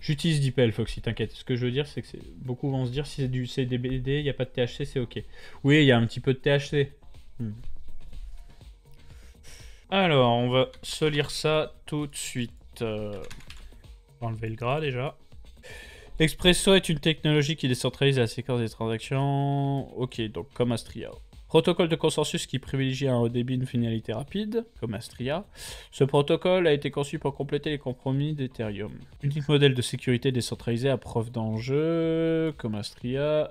J'utilise Dipel, Foxy, t'inquiète. Ce que je veux dire, c'est que beaucoup vont se dire si c'est du CBD, il n'y a pas de THC, c'est ok. Oui, il y a un petit peu de THC. Hmm. Alors, on va se lire ça tout de suite. va euh, Enlever le gras déjà. Expresso est une technologie qui décentralise la séquence des transactions. Ok, donc comme Astria. Protocole de consensus qui privilégie un haut débit, une finalité rapide, comme Astria. Ce protocole a été conçu pour compléter les compromis d'Ethereum. Unique modèle de sécurité décentralisé à preuve d'enjeu, comme Astria.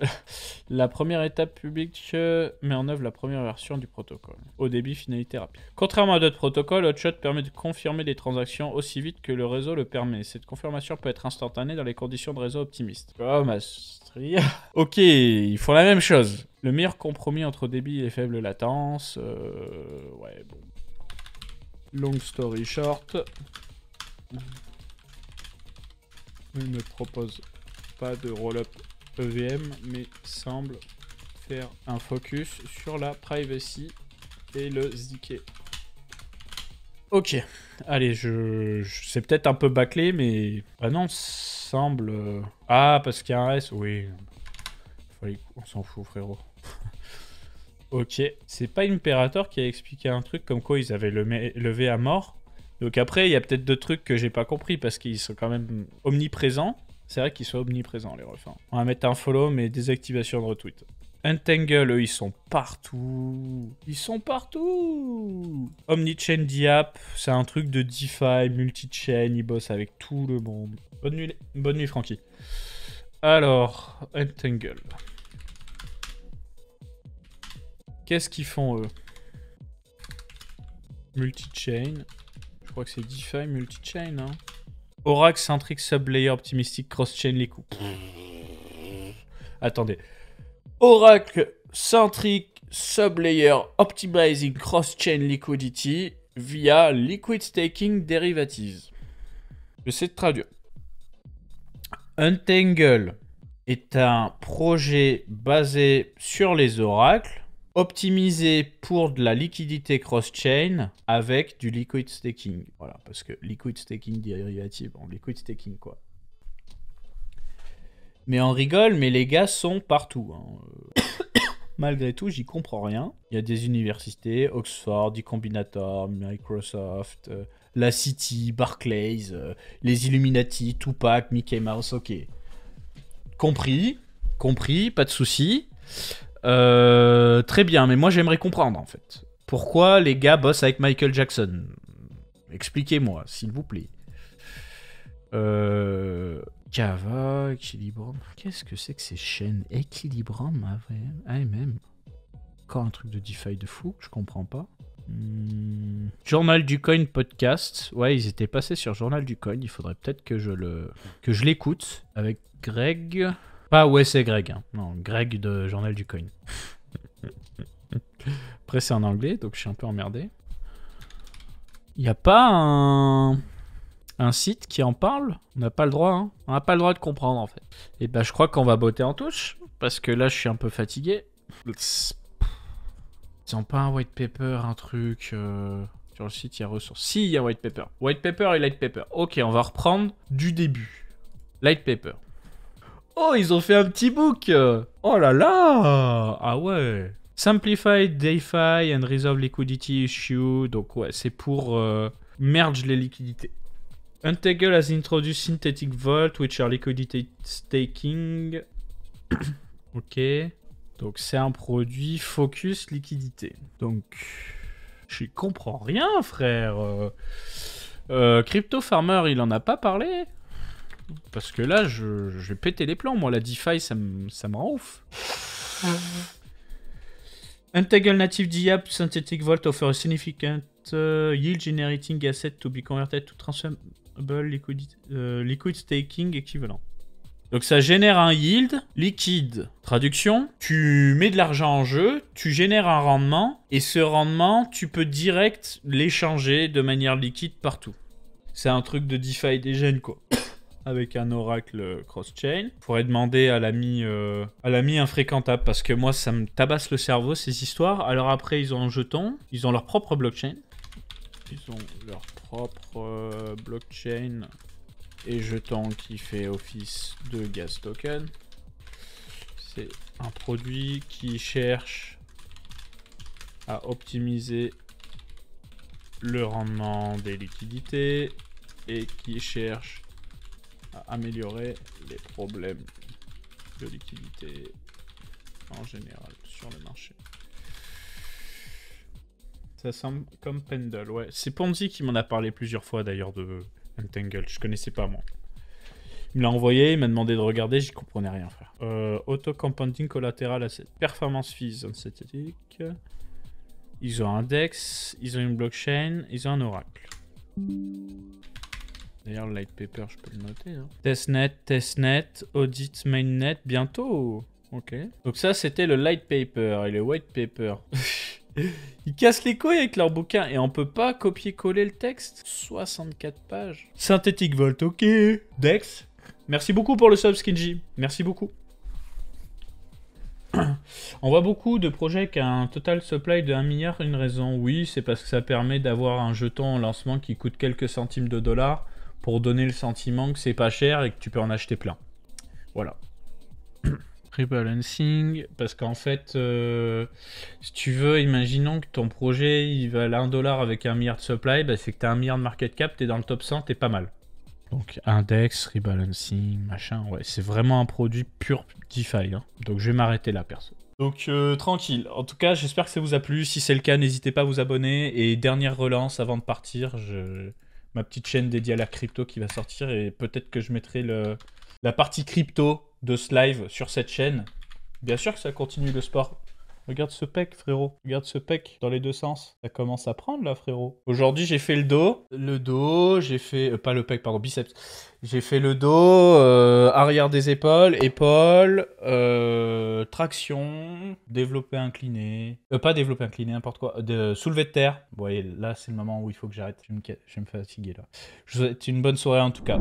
la première étape publique euh, met en œuvre la première version du protocole. Haut débit, finalité rapide. Contrairement à d'autres protocoles, Hotshot permet de confirmer des transactions aussi vite que le réseau le permet. Cette confirmation peut être instantanée dans les conditions de réseau optimistes. Comme Astria [laughs] Ok, ils font la même chose. Le meilleur compromis entre débit et faible latence. Euh, ouais, bon. Long story short. Il ne propose pas de roll-up EVM, mais semble faire un focus sur la privacy et le ZK. Ok, allez, je, c'est peut-être un peu bâclé, mais ah non, semble... Euh, ah, parce qu'il y a un S, oui. On s'en fout, frérot. [laughs] ok, c'est pas Imperator qui a expliqué un truc comme quoi ils avaient levé à mort. Donc après, il y a peut-être deux trucs que j'ai pas compris, parce qu'ils sont quand même omniprésents. C'est vrai qu'ils sont omniprésents, les refins. Hein. On va mettre un follow, mais désactivation de retweet. Untangle, eux, ils sont partout. Ils sont partout. Omnichain Diap, c'est un truc de DeFi, multi-chain, ils bossent avec tout le monde. Bonne nuit, bonne nuit Francky. Alors, Entangle. Qu'est-ce qu'ils font eux Multi-chain. Je crois que c'est DeFi, multi-chain. Hein. Oracle, Centric, Sublayer, Optimistic, Cross-chain, Liquidity. Attendez. Oracle, Centric, Sublayer, Optimizing, Cross-chain, Liquidity via Liquid Staking Derivatives. J'essaie de traduire. Untangle est un projet basé sur les oracles, optimisé pour de la liquidité cross-chain avec du liquid staking. Voilà, parce que liquid staking dérivative, bon, liquid staking quoi. Mais on rigole, mais les gars sont partout. Hein. [coughs] Malgré tout, j'y comprends rien. Il y a des universités, Oxford, d Combinator, Microsoft, euh, la City, Barclays, euh, les Illuminati, Tupac, Mickey Mouse, ok. Compris, compris, pas de souci. Euh, très bien, mais moi j'aimerais comprendre en fait. Pourquoi les gars bossent avec Michael Jackson Expliquez-moi, s'il vous plaît. Euh, Cava, Qu'est-ce que c'est que ces chaînes ah même, Encore un truc de DeFi de fou, je comprends pas. Hmm. Journal du coin podcast. Ouais, ils étaient passés sur Journal du coin. Il faudrait peut-être que je le que je l'écoute avec Greg. Pas ouais, c'est Greg. Hein. Non, Greg de Journal du coin. Après, c'est en anglais, donc je suis un peu emmerdé. Il n'y a pas un... un site qui en parle On n'a pas le droit, hein. On n'a pas le droit de comprendre, en fait. Et eh ben, je crois qu'on va botter en touche, parce que là, je suis un peu fatigué. Ils n'ont pas un white paper, un truc. Euh, sur le site, il y a ressources. Si, il y a white paper. White paper et light paper. Ok, on va reprendre du début. Light paper. Oh, ils ont fait un petit book Oh là là Ah ouais Simplify, DeFi and Resolve Liquidity Issue. Donc ouais, c'est pour euh, merge les liquidités. Untangle has introduced synthetic vault, which are liquidity staking. [coughs] ok. Donc c'est un produit focus liquidité. Donc je comprends rien, frère. Euh, euh, Crypto Farmer, il en a pas parlé Parce que là, je, vais péter les plans. Moi, la DeFi, ça me rend ouf. Ah. native DApp synthetic vault offer significant euh, yield generating asset to be converted to transferable liquid, euh, liquid staking equivalent. Donc ça génère un yield liquide. Traduction, tu mets de l'argent en jeu, tu génères un rendement, et ce rendement, tu peux direct l'échanger de manière liquide partout. C'est un truc de DeFi des gènes, quoi. [coughs] Avec un oracle cross-chain. pourrait demander à l'ami euh, à l'ami infréquentable, parce que moi, ça me tabasse le cerveau, ces histoires. Alors après, ils ont un jeton, ils ont leur propre blockchain. Ils ont leur propre euh, blockchain et jetant qui fait office de gas token. C'est un produit qui cherche à optimiser le rendement des liquidités et qui cherche à améliorer les problèmes de liquidité en général sur le marché. Ça semble comme Pendle, ouais. C'est Ponzi qui m'en a parlé plusieurs fois d'ailleurs de, Untangle, je connaissais pas moi. Il me l'a envoyé, il m'a demandé de regarder, j'y comprenais rien, frère. Euh, Auto-compounding collatéral asset. Performance fees, synthétique. Ils ont un DEX, ils ont une blockchain, ils ont un oracle. D'ailleurs, le light paper, je peux le noter. Hein. Testnet, testnet, audit mainnet, bientôt. Ok. Donc ça, c'était le light paper et le white paper. [laughs] Ils cassent les couilles avec leurs bouquin et on peut pas copier-coller le texte. 64 pages. Synthétique Volt, ok. Dex, merci beaucoup pour le sub Skinji. Merci beaucoup. [clears throat] On voit beaucoup de projets qui ont un total supply de 1 milliard, une raison. Oui, c'est parce que ça permet d'avoir un jeton en lancement qui coûte quelques centimes de dollars pour donner le sentiment que c'est pas cher et que tu peux en acheter plein. Voilà. [clears throat] rebalancing, parce qu'en fait, euh, si tu veux, imaginons que ton projet il à 1 dollar avec un milliard de supply, bah, c'est que tu as un milliard de market cap, tu es dans le top 100, tu es pas mal. Donc index, rebalancing, machin, ouais, c'est vraiment un produit pur DeFi. Hein. Donc je vais m'arrêter là, perso. Donc euh, tranquille. En tout cas, j'espère que ça vous a plu. Si c'est le cas, n'hésitez pas à vous abonner. Et dernière relance avant de partir, je... ma petite chaîne dédiée à la crypto qui va sortir et peut-être que je mettrai la partie crypto de ce live sur cette chaîne. Bien sûr que ça continue le sport. Regarde ce pec, frérot. Regarde ce pec dans les deux sens. Ça commence à prendre, là, frérot. Aujourd'hui, j'ai fait le dos. Le dos, j'ai fait... Euh, pas le pec, pardon, biceps. J'ai fait le dos, euh, arrière des épaules, épaules, euh, traction, développé incliné. pas développé incliné, n'importe quoi. De, soulevé de terre. Vous voyez, là, c'est le moment où il faut que j'arrête. Je, me... je vais me fatiguer, là. Je vous souhaite une bonne soirée, en tout cas.